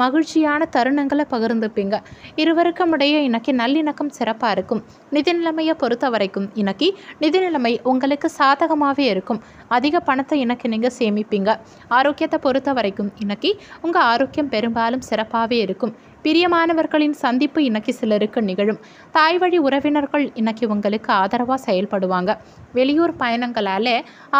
மகிழ்ச்சியான தருணங்களை பகிர்ந்துப்பீங்க இருவருக்கும் இடையே இன்றைக்கி நல்லிணக்கம் சிறப்பாக இருக்கும் நிதி நிலைமையை பொறுத்த வரைக்கும் இன்னைக்கு நிதி நிலைமை உங்களுக்கு சாதகமாகவே இருக்கும் அதிக பணத்தை எனக்கு நீங்கள் சேமிப்பீங்க ஆரோக்கியத்தை பொறுத்த வரைக்கும் இன்னைக்கு உங்கள் ஆரோக்கியம் பெரும்பாலும் சிறப்பாகவே இருக்கும் பிரியமானவர்களின் சந்திப்பு இன்னைக்கு சிலருக்கு நிகழும் தாய் வழி உறவினர்கள் இன்னைக்கு உங்களுக்கு ஆதரவாக செயல்படுவாங்க வெளியூர் பயணங்களாலே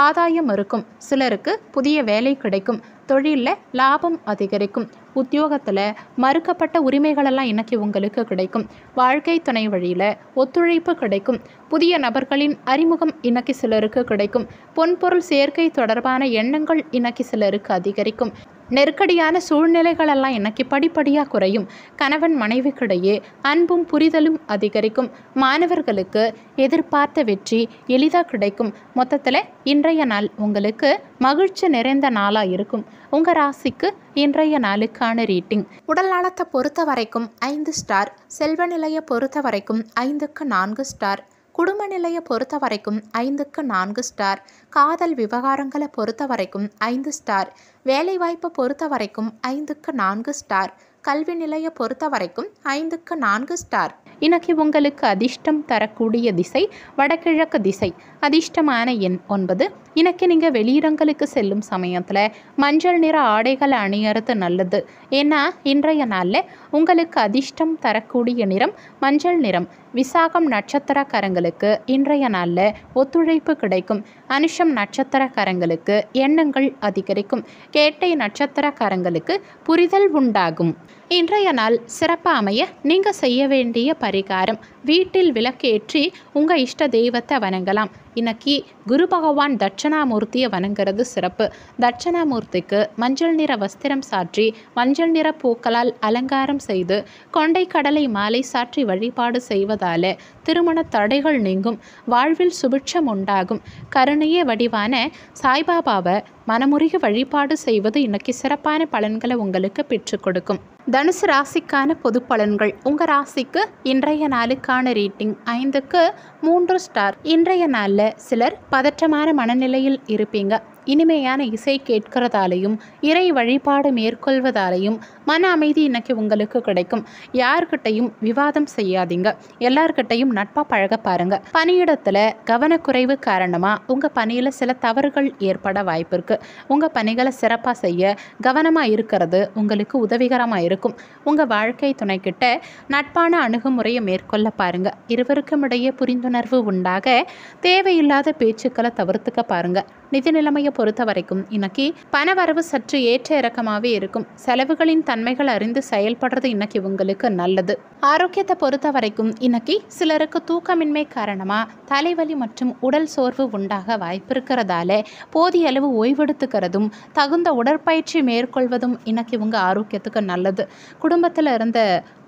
ஆதாயம் இருக்கும் சிலருக்கு புதிய வேலை கிடைக்கும் தொழிலில் லாபம் அதிகரிக்கும் உத்தியோகத்தில் மறுக்கப்பட்ட உரிமைகளெல்லாம் இன்னைக்கு உங்களுக்கு கிடைக்கும் வாழ்க்கை துணை வழியில் ஒத்துழைப்பு கிடைக்கும் புதிய நபர்களின் அறிமுகம் இன்னைக்கு சிலருக்கு கிடைக்கும் பொன்பொருள் சேர்க்கை தொடர்பான எண்ணங்கள் இன்னைக்கு சிலருக்கு அதிகரிக்கும் நெருக்கடியான சூழ்நிலைகளெல்லாம் எனக்கு படிப்படியாக குறையும் கணவன் மனைவிக்கிடையே அன்பும் புரிதலும் அதிகரிக்கும் மாணவர்களுக்கு எதிர்பார்த்த வெற்றி எளிதாக கிடைக்கும் மொத்தத்தில் இன்றைய நாள் உங்களுக்கு மகிழ்ச்சி நிறைந்த நாளாக இருக்கும் உங்கள் ராசிக்கு இன்றைய நாளுக்கான ரீட்டிங் உடல் நலத்தை பொறுத்த வரைக்கும் ஐந்து ஸ்டார் செல்வ நிலையை பொறுத்த வரைக்கும் ஐந்துக்கு நான்கு ஸ்டார் குடும்ப நிலையை பொறுத்த வரைக்கும் ஐந்துக்கு நான்கு ஸ்டார் காதல் விவகாரங்களை பொறுத்த வரைக்கும் ஐந்து ஸ்டார் வேலைவாய்ப்பை பொறுத்த வரைக்கும் ஐந்துக்கு நான்கு ஸ்டார் கல்வி நிலையை பொறுத்த வரைக்கும் ஐந்துக்கு நான்கு ஸ்டார் இன்னைக்கு உங்களுக்கு அதிர்ஷ்டம் தரக்கூடிய திசை வடகிழக்கு திசை அதிர்ஷ்டமான எண் ஒன்பது இன்னைக்கு நீங்கள் வெளியிடங்களுக்கு செல்லும் சமயத்தில் மஞ்சள் நிற ஆடைகளை அணியறது நல்லது ஏன்னா இன்றைய நாளில் உங்களுக்கு அதிர்ஷ்டம் தரக்கூடிய நிறம் மஞ்சள் நிறம் விசாகம் நட்சத்திரக்காரங்களுக்கு இன்றைய நாளில் ஒத்துழைப்பு கிடைக்கும் அனுஷம் நட்சத்திரக்காரங்களுக்கு எண்ணங்கள் அதிகரிக்கும் கேட்டை நட்சத்திரக்காரங்களுக்கு புரிதல் உண்டாகும் இன்றைய நாள் சிறப்பாக அமைய நீங்கள் செய்ய வேண்டிய பரிகாரம் வீட்டில் விளக்கேற்றி உங்கள் இஷ்ட தெய்வத்தை வணங்கலாம் இன்னைக்கு குரு பகவான் தட்சணாமூர்த்தியை வணங்குறது சிறப்பு தட்சணாமூர்த்திக்கு மஞ்சள் நிற வஸ்திரம் சாற்றி மஞ்சள் நிற பூக்களால் அலங்காரம் செய்து கொண்டை கடலை மாலை சாற்றி வழிபாடு செய்வதாலே திருமண தடைகள் நீங்கும் வாழ்வில் சுபிட்சம் உண்டாகும் கருணையே வடிவான சாய்பாபாவை மனமுருகி வழிபாடு செய்வது இன்னைக்கு சிறப்பான பலன்களை உங்களுக்கு பெற்றுக் கொடுக்கும் தனுசு ராசிக்கான பொது பலன்கள் உங்க ராசிக்கு இன்றைய நாளுக்கான ரேட்டிங் ஐந்துக்கு மூன்று ஸ்டார் இன்றைய நாளில் சிலர் பதற்றமான மனநிலையில் இருப்பீங்க இனிமையான இசை கேட்கிறதாலையும் இறை வழிபாடு மேற்கொள்வதாலையும் மன அமைதி இன்னைக்கு உங்களுக்கு கிடைக்கும் யார்கிட்டையும் விவாதம் செய்யாதீங்க எல்லார்கிட்டையும் நட்பாக பழக பாருங்க பணியிடத்தில் கவனக்குறைவு காரணமாக உங்கள் பணியில் சில தவறுகள் ஏற்பட வாய்ப்பு இருக்குது உங்கள் பணிகளை சிறப்பாக செய்ய கவனமாக இருக்கிறது உங்களுக்கு உதவிகரமாக இருக்கும் உங்கள் வாழ்க்கை துணைக்கிட்ட நட்பான அணுகுமுறையை மேற்கொள்ள பாருங்க இருவருக்கும் இடையே புரிந்துணர்வு உண்டாக தேவையில்லாத பேச்சுக்களை தவிர்த்துக்க பாருங்க நிதி நிலைமையை பொறுத்த வரைக்கும் இன்னைக்கு பணவரவு சற்று ஏற்ற இறக்கமாகவே இருக்கும் செலவுகளின் தன்மைகள் அறிந்து செயல்படுறது இன்னைக்கு உங்களுக்கு நல்லது ஆரோக்கியத்தை பொறுத்த வரைக்கும் இன்னைக்கு சிலருக்கு தூக்கமின்மை காரணமாக தலைவலி மற்றும் உடல் சோர்வு உண்டாக வாய்ப்பு இருக்கிறதால போதிய அளவு ஓய்வெடுத்துக்கிறதும் தகுந்த உடற்பயிற்சி மேற்கொள்வதும் இன்னைக்கு உங்கள் ஆரோக்கியத்துக்கு நல்லது குடும்பத்தில் இருந்த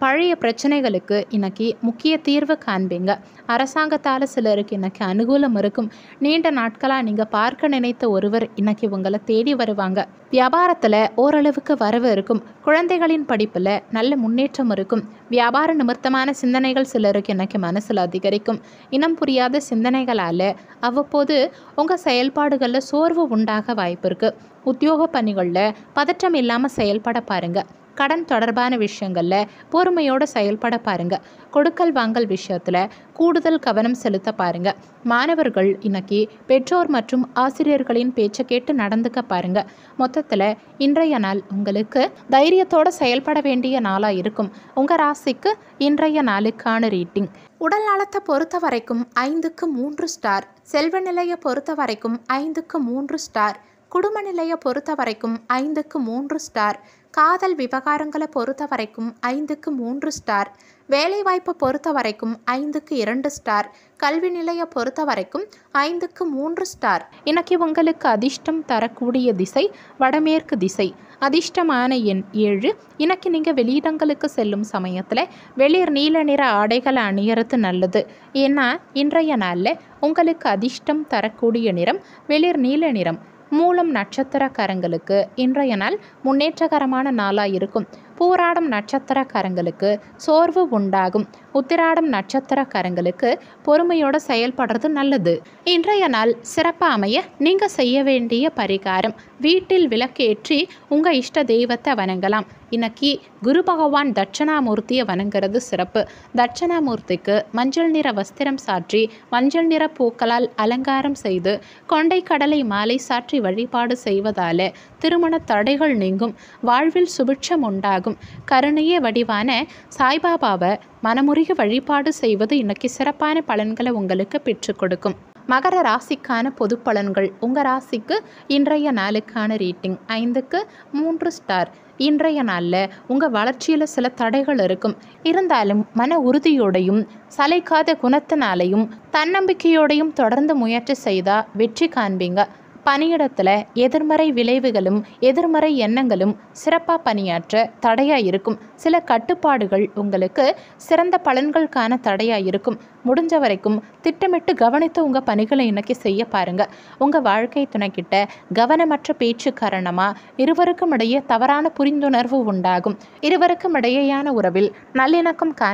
பழைய பிரச்சனைகளுக்கு இன்னைக்கு முக்கிய தீர்வு காண்பீங்க அரசாங்கத்தால் சிலருக்கு இன்னைக்கு அனுகூலம் இருக்கும் நீண்ட நாட்களாக நீங்கள் பார்க்க நினைத்த ஒருவர் இன்னைக்கு உங்களை தேடி வருவாங்க வியாபாரத்தில் ஓரளவுக்கு வரவு இருக்கும் குழந்தைகளின் படிப்பில் நல்ல முன்னேற்றம் இருக்கும் வியாபார நிமித்தமான சிந்தனைகள் சிலருக்கு இன்னைக்கு மனசில் அதிகரிக்கும் இனம் புரியாத சிந்தனைகளால் அவ்வப்போது உங்கள் செயல்பாடுகளில் சோர்வு உண்டாக வாய்ப்பு இருக்குது உத்தியோக பணிகளில் பதற்றம் இல்லாமல் செயல்பட பாருங்கள் கடன் தொடர்பான விஷயங்களில் பொறுமையோடு செயல்பட பாருங்கள் கொடுக்கல் வாங்கல் விஷயத்தில் கூடுதல் கவனம் செலுத்த பாருங்கள் மாணவர்கள் இன்னைக்கு பெற்றோர் மற்றும் ஆசிரியர்களின் பேச்சை கேட்டு நடந்துக்க பாருங்கள் மொத்தத்தில் இன்றைய நாள் உங்களுக்கு தைரியத்தோடு செயல்பட வேண்டிய நாளாக இருக்கும் உங்கள் ராசிக்கு இன்றைய நாளுக்கான ரீட்டிங் உடல் நலத்தை பொறுத்த வரைக்கும் ஐந்துக்கு மூன்று ஸ்டார் செல்வ நிலையை பொறுத்த வரைக்கும் ஐந்துக்கு மூன்று ஸ்டார் குடும்ப நிலையை பொறுத்த வரைக்கும் ஐந்துக்கு மூன்று ஸ்டார் காதல் விவகாரங்களை பொறுத்த வரைக்கும் ஐந்துக்கு மூன்று ஸ்டார் வேலைவாய்ப்பை பொறுத்த வரைக்கும் ஐந்துக்கு இரண்டு ஸ்டார் கல்வி நிலையை பொறுத்த வரைக்கும் ஐந்துக்கு மூன்று ஸ்டார் இன்னைக்கு உங்களுக்கு அதிர்ஷ்டம் தரக்கூடிய திசை வடமேற்கு திசை அதிர்ஷ்டமான எண் ஏழு இன்னைக்கு நீங்கள் வெளியிடங்களுக்கு செல்லும் சமயத்தில் வெளிர் நீல நிற ஆடைகளை அணியறது நல்லது ஏன்னா இன்றைய நாளில் உங்களுக்கு அதிர்ஷ்டம் தரக்கூடிய நிறம் வெளிர் நீல நிறம் மூலம் நட்சத்திரக்காரங்களுக்கு இன்றைய நாள் முன்னேற்றகரமான நாளாக இருக்கும் பூராடம் நட்சத்திரக்காரங்களுக்கு சோர்வு உண்டாகும் உத்திராடம் நட்சத்திரக்காரங்களுக்கு பொறுமையோடு செயல்படுறது நல்லது இன்றைய நாள் சிறப்பாக அமைய நீங்கள் செய்ய வேண்டிய பரிகாரம் வீட்டில் விளக்கேற்றி உங்கள் இஷ்ட தெய்வத்தை வணங்கலாம் இன்னைக்கு குரு பகவான் தட்சணாமூர்த்தியை வணங்குறது சிறப்பு தட்சணாமூர்த்திக்கு மஞ்சள் நிற வஸ்திரம் சாற்றி மஞ்சள் நிற பூக்களால் அலங்காரம் செய்து கொண்டை கடலை மாலை சாற்றி வழிபாடு செய்வதால் திருமண தடைகள் நீங்கும் வாழ்வில் சுபிட்சம் உண்டாகும் ஆகும் கருணைய வடிவான சாய்பாபாவை மனமுருகி வழிபாடு செய்வது இன்னைக்கு சிறப்பான பலன்களை உங்களுக்கு பெற்று கொடுக்கும் மகர ராசிக்கான பொது பலன்கள் உங்கள் ராசிக்கு இன்றைய நாளுக்கான ரீட்டிங் ஐந்துக்கு மூன்று ஸ்டார் இன்றைய நாளில் உங்கள் வளர்ச்சியில் சில தடைகள் இருக்கும் இருந்தாலும் மன உறுதியோடையும் சளைக்காத குணத்தினாலையும் தன்னம்பிக்கையோடையும் தொடர்ந்து முயற்சி செய்தால் வெற்றி காண்பீங்க பணியிடத்தில் எதிர்மறை விளைவுகளும் எதிர்மறை எண்ணங்களும் சிறப்பாக பணியாற்ற தடையாக இருக்கும் சில கட்டுப்பாடுகள் உங்களுக்கு சிறந்த பலன்களுக்கான தடையாக இருக்கும் முடிஞ்ச வரைக்கும் திட்டமிட்டு கவனித்து உங்கள் பணிகளை இன்னைக்கு செய்ய பாருங்கள் உங்கள் வாழ்க்கை துணைக்கிட்ட கவனமற்ற பேச்சு காரணமாக இருவருக்கும் இடையே தவறான புரிந்துணர்வு உண்டாகும் இருவருக்கும் இடையேயான உறவில் நல்லிணக்கம் காண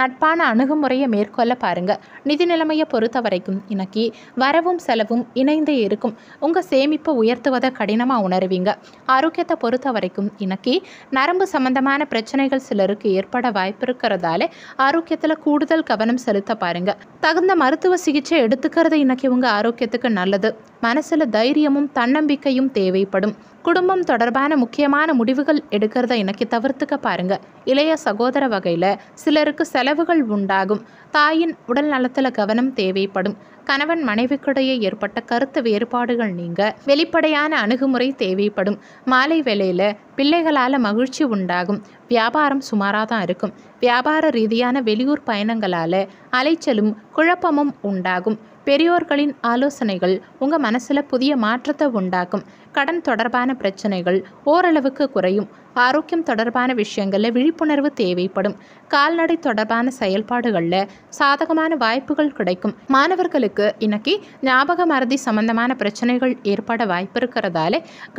நட்பான அணுகுமுறையை மேற்கொள்ள பாருங்கள் நிதி நிலைமையை பொறுத்த வரைக்கும் இன்னைக்கு வரவும் செலவும் இணைந்தே இருக்கும் உங்கள் சேமிப்பை உயர்த்துவதை கடினமாக உணர்வீங்க ஆரோக்கியத்தை பொறுத்த வரைக்கும் இன்னைக்கு நரம்பு சம்பந்தமான பிரச்சனை பிரச்சனைகள் சிலருக்கு ஏற்பட வாய்ப்பு இருக்கிறதாலே ஆரோக்கியத்தில் கூடுதல் கவனம் செலுத்த பாருங்க தகுந்த மருத்துவ சிகிச்சை எடுத்துக்கிறது இன்னைக்கு உங்கள் ஆரோக்கியத்துக்கு நல்லது மனசில் தைரியமும் தன்னம்பிக்கையும் தேவைப்படும் குடும்பம் தொடர்பான முக்கியமான முடிவுகள் எடுக்கிறத இன்னைக்கு தவிர்த்துக்க பாருங்க இளைய சகோதர வகையில் சிலருக்கு செலவுகள் உண்டாகும் தாயின் உடல் நலத்தில் கவனம் தேவைப்படும் கணவன் மனைவிக்கிடையே ஏற்பட்ட கருத்து வேறுபாடுகள் நீங்க வெளிப்படையான அணுகுமுறை தேவைப்படும் மாலை வேளையில் பிள்ளைகளால் மகிழ்ச்சி உண்டாகும் வியாபாரம் சுமாராக தான் இருக்கும் வியாபார ரீதியான வெளியூர் பயணங்களால் அலைச்சலும் குழப்பமும் உண்டாகும் பெரியோர்களின் ஆலோசனைகள் உங்கள் மனசில் புதிய மாற்றத்தை உண்டாக்கும் கடன் தொடர்பான பிரச்சனைகள் ஓரளவுக்கு குறையும் ஆரோக்கியம் தொடர்பான விஷயங்களில் விழிப்புணர்வு தேவைப்படும் கால்நடை தொடர்பான செயல்பாடுகளில் சாதகமான வாய்ப்புகள் கிடைக்கும் மாணவர்களுக்கு இன்னைக்கு ஞாபக மறதி சம்பந்தமான பிரச்சனைகள் ஏற்பட வாய்ப்பு இருக்கிறதால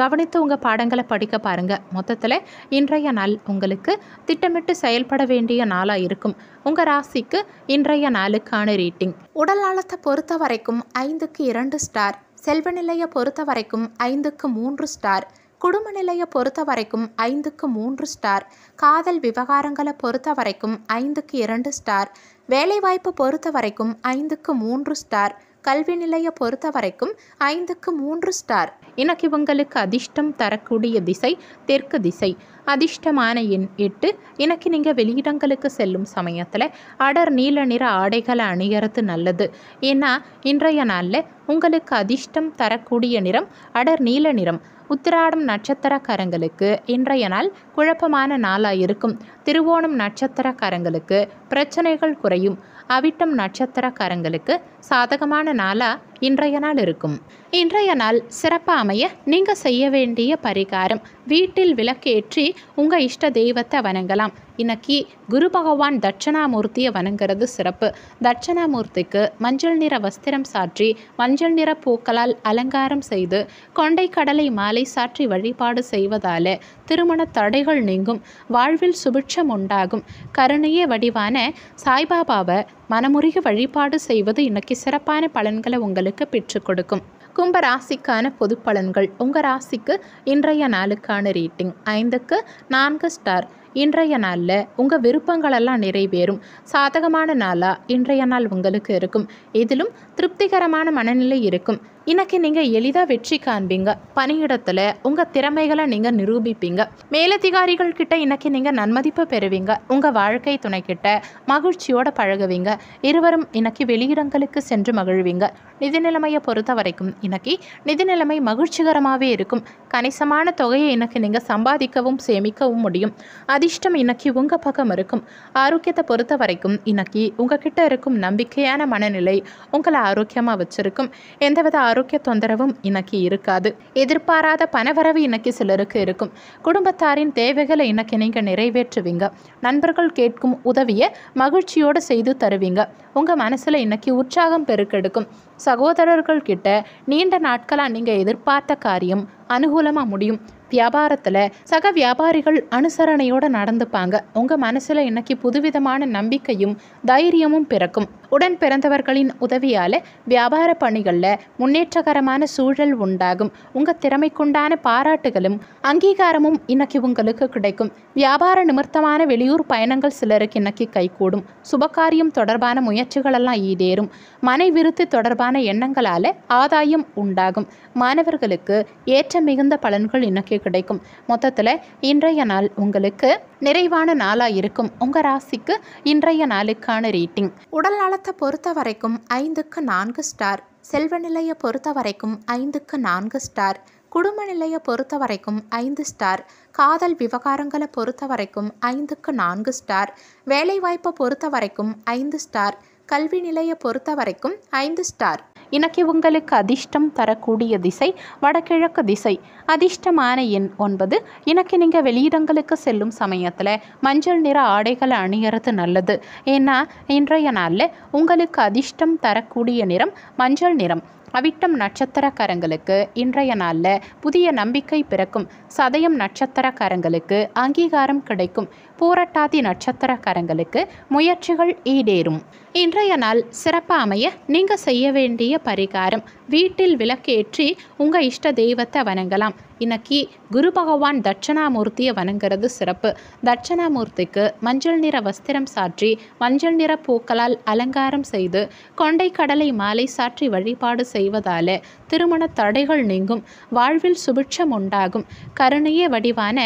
கவனித்து உங்கள் பாடங்களை படிக்க பாருங்கள் மொத்தத்தில் இன்றைய நாள் உங்களுக்கு திட்டமிட்டு செயல்பட வேண்டிய நாளாக இருக்கும் உங்கள் ராசிக்கு இன்றைய நாளுக்கான ரேட்டிங் உடல் நலத்தை பொறுத்த வரைக்கும் ஐந்துக்கு இரண்டு ஸ்டார் செல்வ நிலையை பொறுத்த வரைக்கும் ஐந்துக்கு மூன்று ஸ்டார் குடும்ப நிலையை பொறுத்த வரைக்கும் ஐந்துக்கு மூன்று ஸ்டார் காதல் விவகாரங்களை பொறுத்த வரைக்கும் ஐந்துக்கு இரண்டு ஸ்டார் வேலைவாய்ப்பு பொறுத்த வரைக்கும் ஐந்துக்கு மூன்று ஸ்டார் கல்வி நிலையை பொறுத்த வரைக்கும் ஐந்துக்கு மூன்று ஸ்டார் எனக்கு இவங்களுக்கு அதிர்ஷ்டம் தரக்கூடிய திசை தெற்கு திசை அதிர்ஷ்டமான எண் எட்டு எனக்கு நீங்கள் வெளியிடங்களுக்கு செல்லும் சமயத்தில் அடர் நீல நிற ஆடைகளை அணிகிறது நல்லது ஏன்னா இன்றைய நாளில் உங்களுக்கு அதிர்ஷ்டம் தரக்கூடிய நிறம் அடர் நீல நிறம் உத்திராடம் நட்சத்திரக்காரங்களுக்கு இன்றைய நாள் குழப்பமான நாளாக இருக்கும் திருவோணம் நட்சத்திரக்காரங்களுக்கு பிரச்சனைகள் குறையும் அவிட்டம் நட்சத்திரக்காரங்களுக்கு சாதகமான நாளாக இன்றைய நாள் இருக்கும் இன்றைய நாள் சிறப்பாக அமைய நீங்கள் செய்ய வேண்டிய பரிகாரம் வீட்டில் விளக்கேற்றி உங்கள் இஷ்ட தெய்வத்தை வணங்கலாம் இன்னைக்கு குரு பகவான் தட்சணாமூர்த்தியை வணங்குறது சிறப்பு தட்சணாமூர்த்திக்கு மஞ்சள் நிற வஸ்திரம் சாற்றி மஞ்சள் நிற பூக்களால் அலங்காரம் செய்து கொண்டை கடலை மாலை சாற்றி வழிபாடு செய்வதால் திருமண தடைகள் நீங்கும் வாழ்வில் சுபிட்சம் உண்டாகும் கருணைய வடிவான சாய்பாபாவை மனமுருகி வழிபாடு செய்வது இன்னைக்கு சிறப்பான பலன்களை உங்களுக்கு பெற்றுக் கொடுக்கும் கும்ப ராசிக்கான பொது பலன்கள் உங்கள் ராசிக்கு இன்றைய நாளுக்கான ரேட்டிங் ஐந்துக்கு நான்கு ஸ்டார் இன்றைய நாளில் உங்கள் விருப்பங்களெல்லாம் நிறைவேறும் சாதகமான நாளாக இன்றைய நாள் உங்களுக்கு இருக்கும் இதிலும் திருப்திகரமான மனநிலை இருக்கும் இன்னைக்கு நீங்கள் எளிதாக வெற்றி காண்பீங்க பணியிடத்தில் உங்கள் திறமைகளை நீங்கள் நிரூபிப்பீங்க மேலதிகாரிகள் கிட்ட இன்னைக்கு நீங்கள் நன்மதிப்பு பெறுவீங்க உங்கள் வாழ்க்கை துணைக்கிட்ட மகிழ்ச்சியோடு பழகுவீங்க இருவரும் இன்னைக்கு வெளியிடங்களுக்கு சென்று மகிழ்வீங்க நிதி நிலைமையை பொறுத்த வரைக்கும் இன்னைக்கு நிதி நிலைமை மகிழ்ச்சிகரமாகவே இருக்கும் கணிசமான தொகையை இன்னைக்கு நீங்கள் சம்பாதிக்கவும் சேமிக்கவும் முடியும் அது அதிர்ஷ்டம் இன்னைக்கு உங்கள் பக்கம் இருக்கும் ஆரோக்கியத்தை பொறுத்த வரைக்கும் இன்னைக்கு உங்ககிட்ட இருக்கும் நம்பிக்கையான மனநிலை உங்களை ஆரோக்கியமாக வச்சுருக்கும் எந்தவித ஆரோக்கிய தொந்தரவும் இன்னைக்கு இருக்காது எதிர்பாராத பணவரவு இன்னைக்கு சிலருக்கு இருக்கும் குடும்பத்தாரின் தேவைகளை இன்னைக்கு நீங்கள் நிறைவேற்றுவீங்க நண்பர்கள் கேட்கும் உதவியை மகிழ்ச்சியோடு செய்து தருவீங்க உங்கள் மனசில் இன்னைக்கு உற்சாகம் பெருக்கெடுக்கும் சகோதரர்கள் கிட்ட நீண்ட நாட்களாக நீங்கள் எதிர்பார்த்த காரியம் அனுகூலமாக முடியும் வியாபாரத்தில் சக வியாபாரிகள் அனுசரணையோடு நடந்துப்பாங்க உங்கள் மனசில் இன்னைக்கு புதுவிதமான நம்பிக்கையும் தைரியமும் பிறக்கும் உடன் பிறந்தவர்களின் உதவியால் வியாபார பணிகளில் முன்னேற்றகரமான சூழல் உண்டாகும் உங்கள் திறமைக்குண்டான பாராட்டுகளும் அங்கீகாரமும் இன்னைக்கு உங்களுக்கு கிடைக்கும் வியாபார நிமித்தமான வெளியூர் பயணங்கள் சிலருக்கு இன்னைக்கு கைகூடும் சுபகாரியம் தொடர்பான முயற்சிகளெல்லாம் ஈடேறும் மனை விருத்து தொடர்பான எண்ணங்களால் ஆதாயம் உண்டாகும் மாணவர்களுக்கு ஏற்ற மிகுந்த பலன்கள் இன்னைக்கு கிடைக்கும் மொத்தத்தில் இன்றைய நாள் உங்களுக்கு நிறைவான நாளாக இருக்கும் உங்கள் ராசிக்கு இன்றைய நாளுக்கான ரேட்டிங் உடல் நலத்தை பொறுத்த வரைக்கும் ஐந்துக்கு நான்கு ஸ்டார் செல்வ நிலையை பொறுத்த வரைக்கும் ஐந்துக்கு நான்கு ஸ்டார் குடும்ப நிலையை பொறுத்த வரைக்கும் ஐந்து ஸ்டார் காதல் விவகாரங்களை பொறுத்த வரைக்கும் ஐந்துக்கு நான்கு ஸ்டார் வேலைவாய்ப்பை பொறுத்த வரைக்கும் ஐந்து ஸ்டார் கல்வி நிலையை பொறுத்த வரைக்கும் ஐந்து ஸ்டார் இன்னைக்கு உங்களுக்கு அதிர்ஷ்டம் தரக்கூடிய திசை வடகிழக்கு திசை அதிர்ஷ்டமான எண் ஒன்பது இன்னைக்கு நீங்கள் வெளியிடங்களுக்கு செல்லும் சமயத்தில் மஞ்சள் நிற ஆடைகளை அணியறது நல்லது ஏன்னா இன்றைய நாளில் உங்களுக்கு அதிர்ஷ்டம் தரக்கூடிய நிறம் மஞ்சள் நிறம் அவிட்டம் நட்சத்திரக்காரங்களுக்கு இன்றைய நாளில் புதிய நம்பிக்கை பிறக்கும் சதயம் நட்சத்திரக்காரங்களுக்கு அங்கீகாரம் கிடைக்கும் பூரட்டாதி நட்சத்திரக்காரங்களுக்கு முயற்சிகள் ஈடேறும் இன்றைய நாள் சிறப்பாமைய அமைய நீங்கள் செய்ய வேண்டிய பரிகாரம் வீட்டில் விளக்கேற்றி உங்கள் இஷ்ட தெய்வத்தை வணங்கலாம் இன்னைக்கு குரு பகவான் தட்சணாமூர்த்தியை வணங்குறது சிறப்பு தட்சணாமூர்த்திக்கு மஞ்சள் நிற வஸ்திரம் சாற்றி மஞ்சள் நிற பூக்களால் அலங்காரம் செய்து கொண்டை கடலை மாலை சாற்றி வழிபாடு செய்வதால திருமண தடைகள் நீங்கும் வாழ்வில் சுபிட்சம் உண்டாகும் கருணைய வடிவான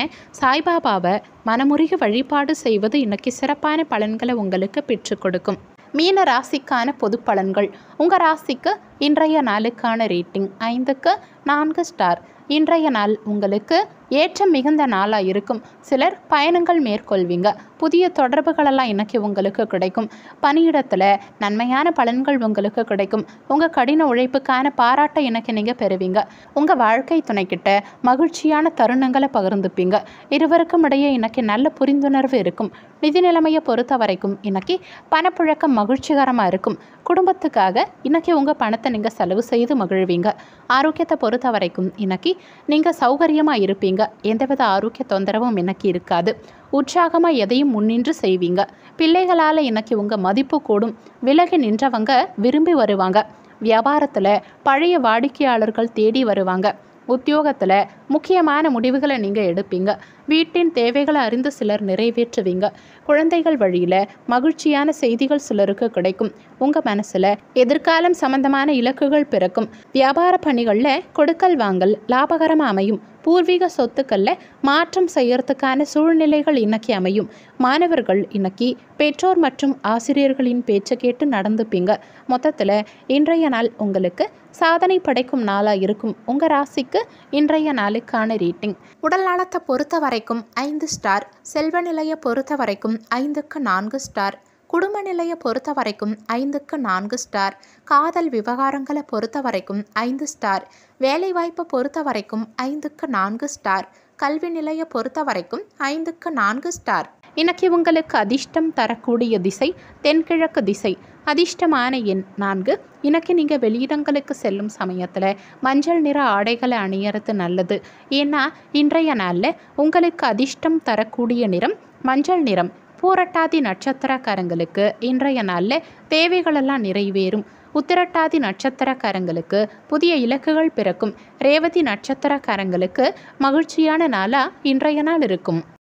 சாய்பாபாவை மனமுருகி வழிபாடு செய்வது இன்னைக்கு சிறப்பான பலன்களை உங்களுக்கு பெற்றுக் கொடுக்கும் மீன ராசிக்கான பொது பலன்கள் உங்கள் ராசிக்கு இன்றைய நாளுக்கான ரேட்டிங் ஐந்துக்கு நான்கு ஸ்டார் இன்றைய நாள் உங்களுக்கு ஏற்றம் மிகுந்த நாளாக இருக்கும் சிலர் பயணங்கள் மேற்கொள்வீங்க புதிய தொடர்புகளெல்லாம் இன்றைக்கி உங்களுக்கு கிடைக்கும் பணியிடத்தில் நன்மையான பலன்கள் உங்களுக்கு கிடைக்கும் உங்கள் கடின உழைப்புக்கான பாராட்டை இன்னைக்கு நீங்கள் பெறுவீங்க உங்கள் வாழ்க்கை துணைக்கிட்ட மகிழ்ச்சியான தருணங்களை பகிர்ந்துப்பீங்க இருவருக்கும் இடையே இன்னைக்கு நல்ல புரிந்துணர்வு இருக்கும் நிதி நிலைமையை பொறுத்த வரைக்கும் இன்றைக்கி பணப்புழக்கம் மகிழ்ச்சிகரமாக இருக்கும் குடும்பத்துக்காக இன்றைக்கி உங்கள் பணத்தை நீங்கள் செலவு செய்து மகிழ்வீங்க ஆரோக்கியத்தை பொறுத்த வரைக்கும் இன்றைக்கி நீங்கள் சௌகரியமாக இருப்பீங்க செய்வீங்க எந்தவித ஆரோக்கிய தொந்தரவும் எனக்கு இருக்காது உற்சாகமாக எதையும் முன்னின்று செய்வீங்க பிள்ளைகளால் இன்னைக்கு உங்கள் மதிப்பு கூடும் விலகி நின்றவங்க விரும்பி வருவாங்க வியாபாரத்தில் பழைய வாடிக்கையாளர்கள் தேடி வருவாங்க உத்தியோகத்தில் முக்கியமான முடிவுகளை நீங்கள் எடுப்பீங்க வீட்டின் தேவைகளை அறிந்து சிலர் நிறைவேற்றுவீங்க குழந்தைகள் வழியில் மகிழ்ச்சியான செய்திகள் சிலருக்கு கிடைக்கும் உங்கள் மனசில் எதிர்காலம் சம்பந்தமான இலக்குகள் பிறக்கும் வியாபார பணிகளில் கொடுக்கல் வாங்கல் லாபகரமாக அமையும் பூர்வீக சொத்துக்களில் மாற்றம் செய்யறதுக்கான சூழ்நிலைகள் இன்னைக்கு அமையும் மாணவர்கள் இன்னைக்கு பெற்றோர் மற்றும் ஆசிரியர்களின் பேச்சை கேட்டு நடந்துப்பீங்க மொத்தத்தில் இன்றைய நாள் உங்களுக்கு சாதனை படைக்கும் நாளாக இருக்கும் உங்கள் ராசிக்கு இன்றைய நாளுக்கான ரீட்டிங் உடல் நலத்தை பொறுத்த வரைக்கும் ஐந்து ஸ்டார் செல்வநிலையை பொறுத்த வரைக்கும் ஐந்துக்கு நான்கு ஸ்டார் குடும்ப நிலையை பொறுத்த வரைக்கும் ஐந்துக்கு நான்கு ஸ்டார் காதல் விவகாரங்களை பொறுத்த வரைக்கும் ஐந்து ஸ்டார் வேலைவாய்ப்பை பொறுத்த வரைக்கும் ஐந்துக்கு நான்கு ஸ்டார் கல்வி நிலையை பொறுத்த வரைக்கும் ஐந்துக்கு நான்கு ஸ்டார் இன்னைக்கு உங்களுக்கு அதிர்ஷ்டம் தரக்கூடிய திசை தென்கிழக்கு திசை அதிர்ஷ்டமான எண் நான்கு இன்னைக்கு நீங்கள் வெளியிடங்களுக்கு செல்லும் சமயத்தில் மஞ்சள் நிற ஆடைகளை அணியறது நல்லது ஏன்னா இன்றைய நாளில் உங்களுக்கு அதிர்ஷ்டம் தரக்கூடிய நிறம் மஞ்சள் நிறம் பூரட்டாதி நட்சத்திரக்காரங்களுக்கு இன்றைய நாளில் தேவைகளெல்லாம் நிறைவேறும் உத்திரட்டாதி நட்சத்திரக்காரங்களுக்கு புதிய இலக்குகள் பிறக்கும் ரேவதி நட்சத்திரக்காரங்களுக்கு மகிழ்ச்சியான நாளாக இன்றைய நாள் இருக்கும்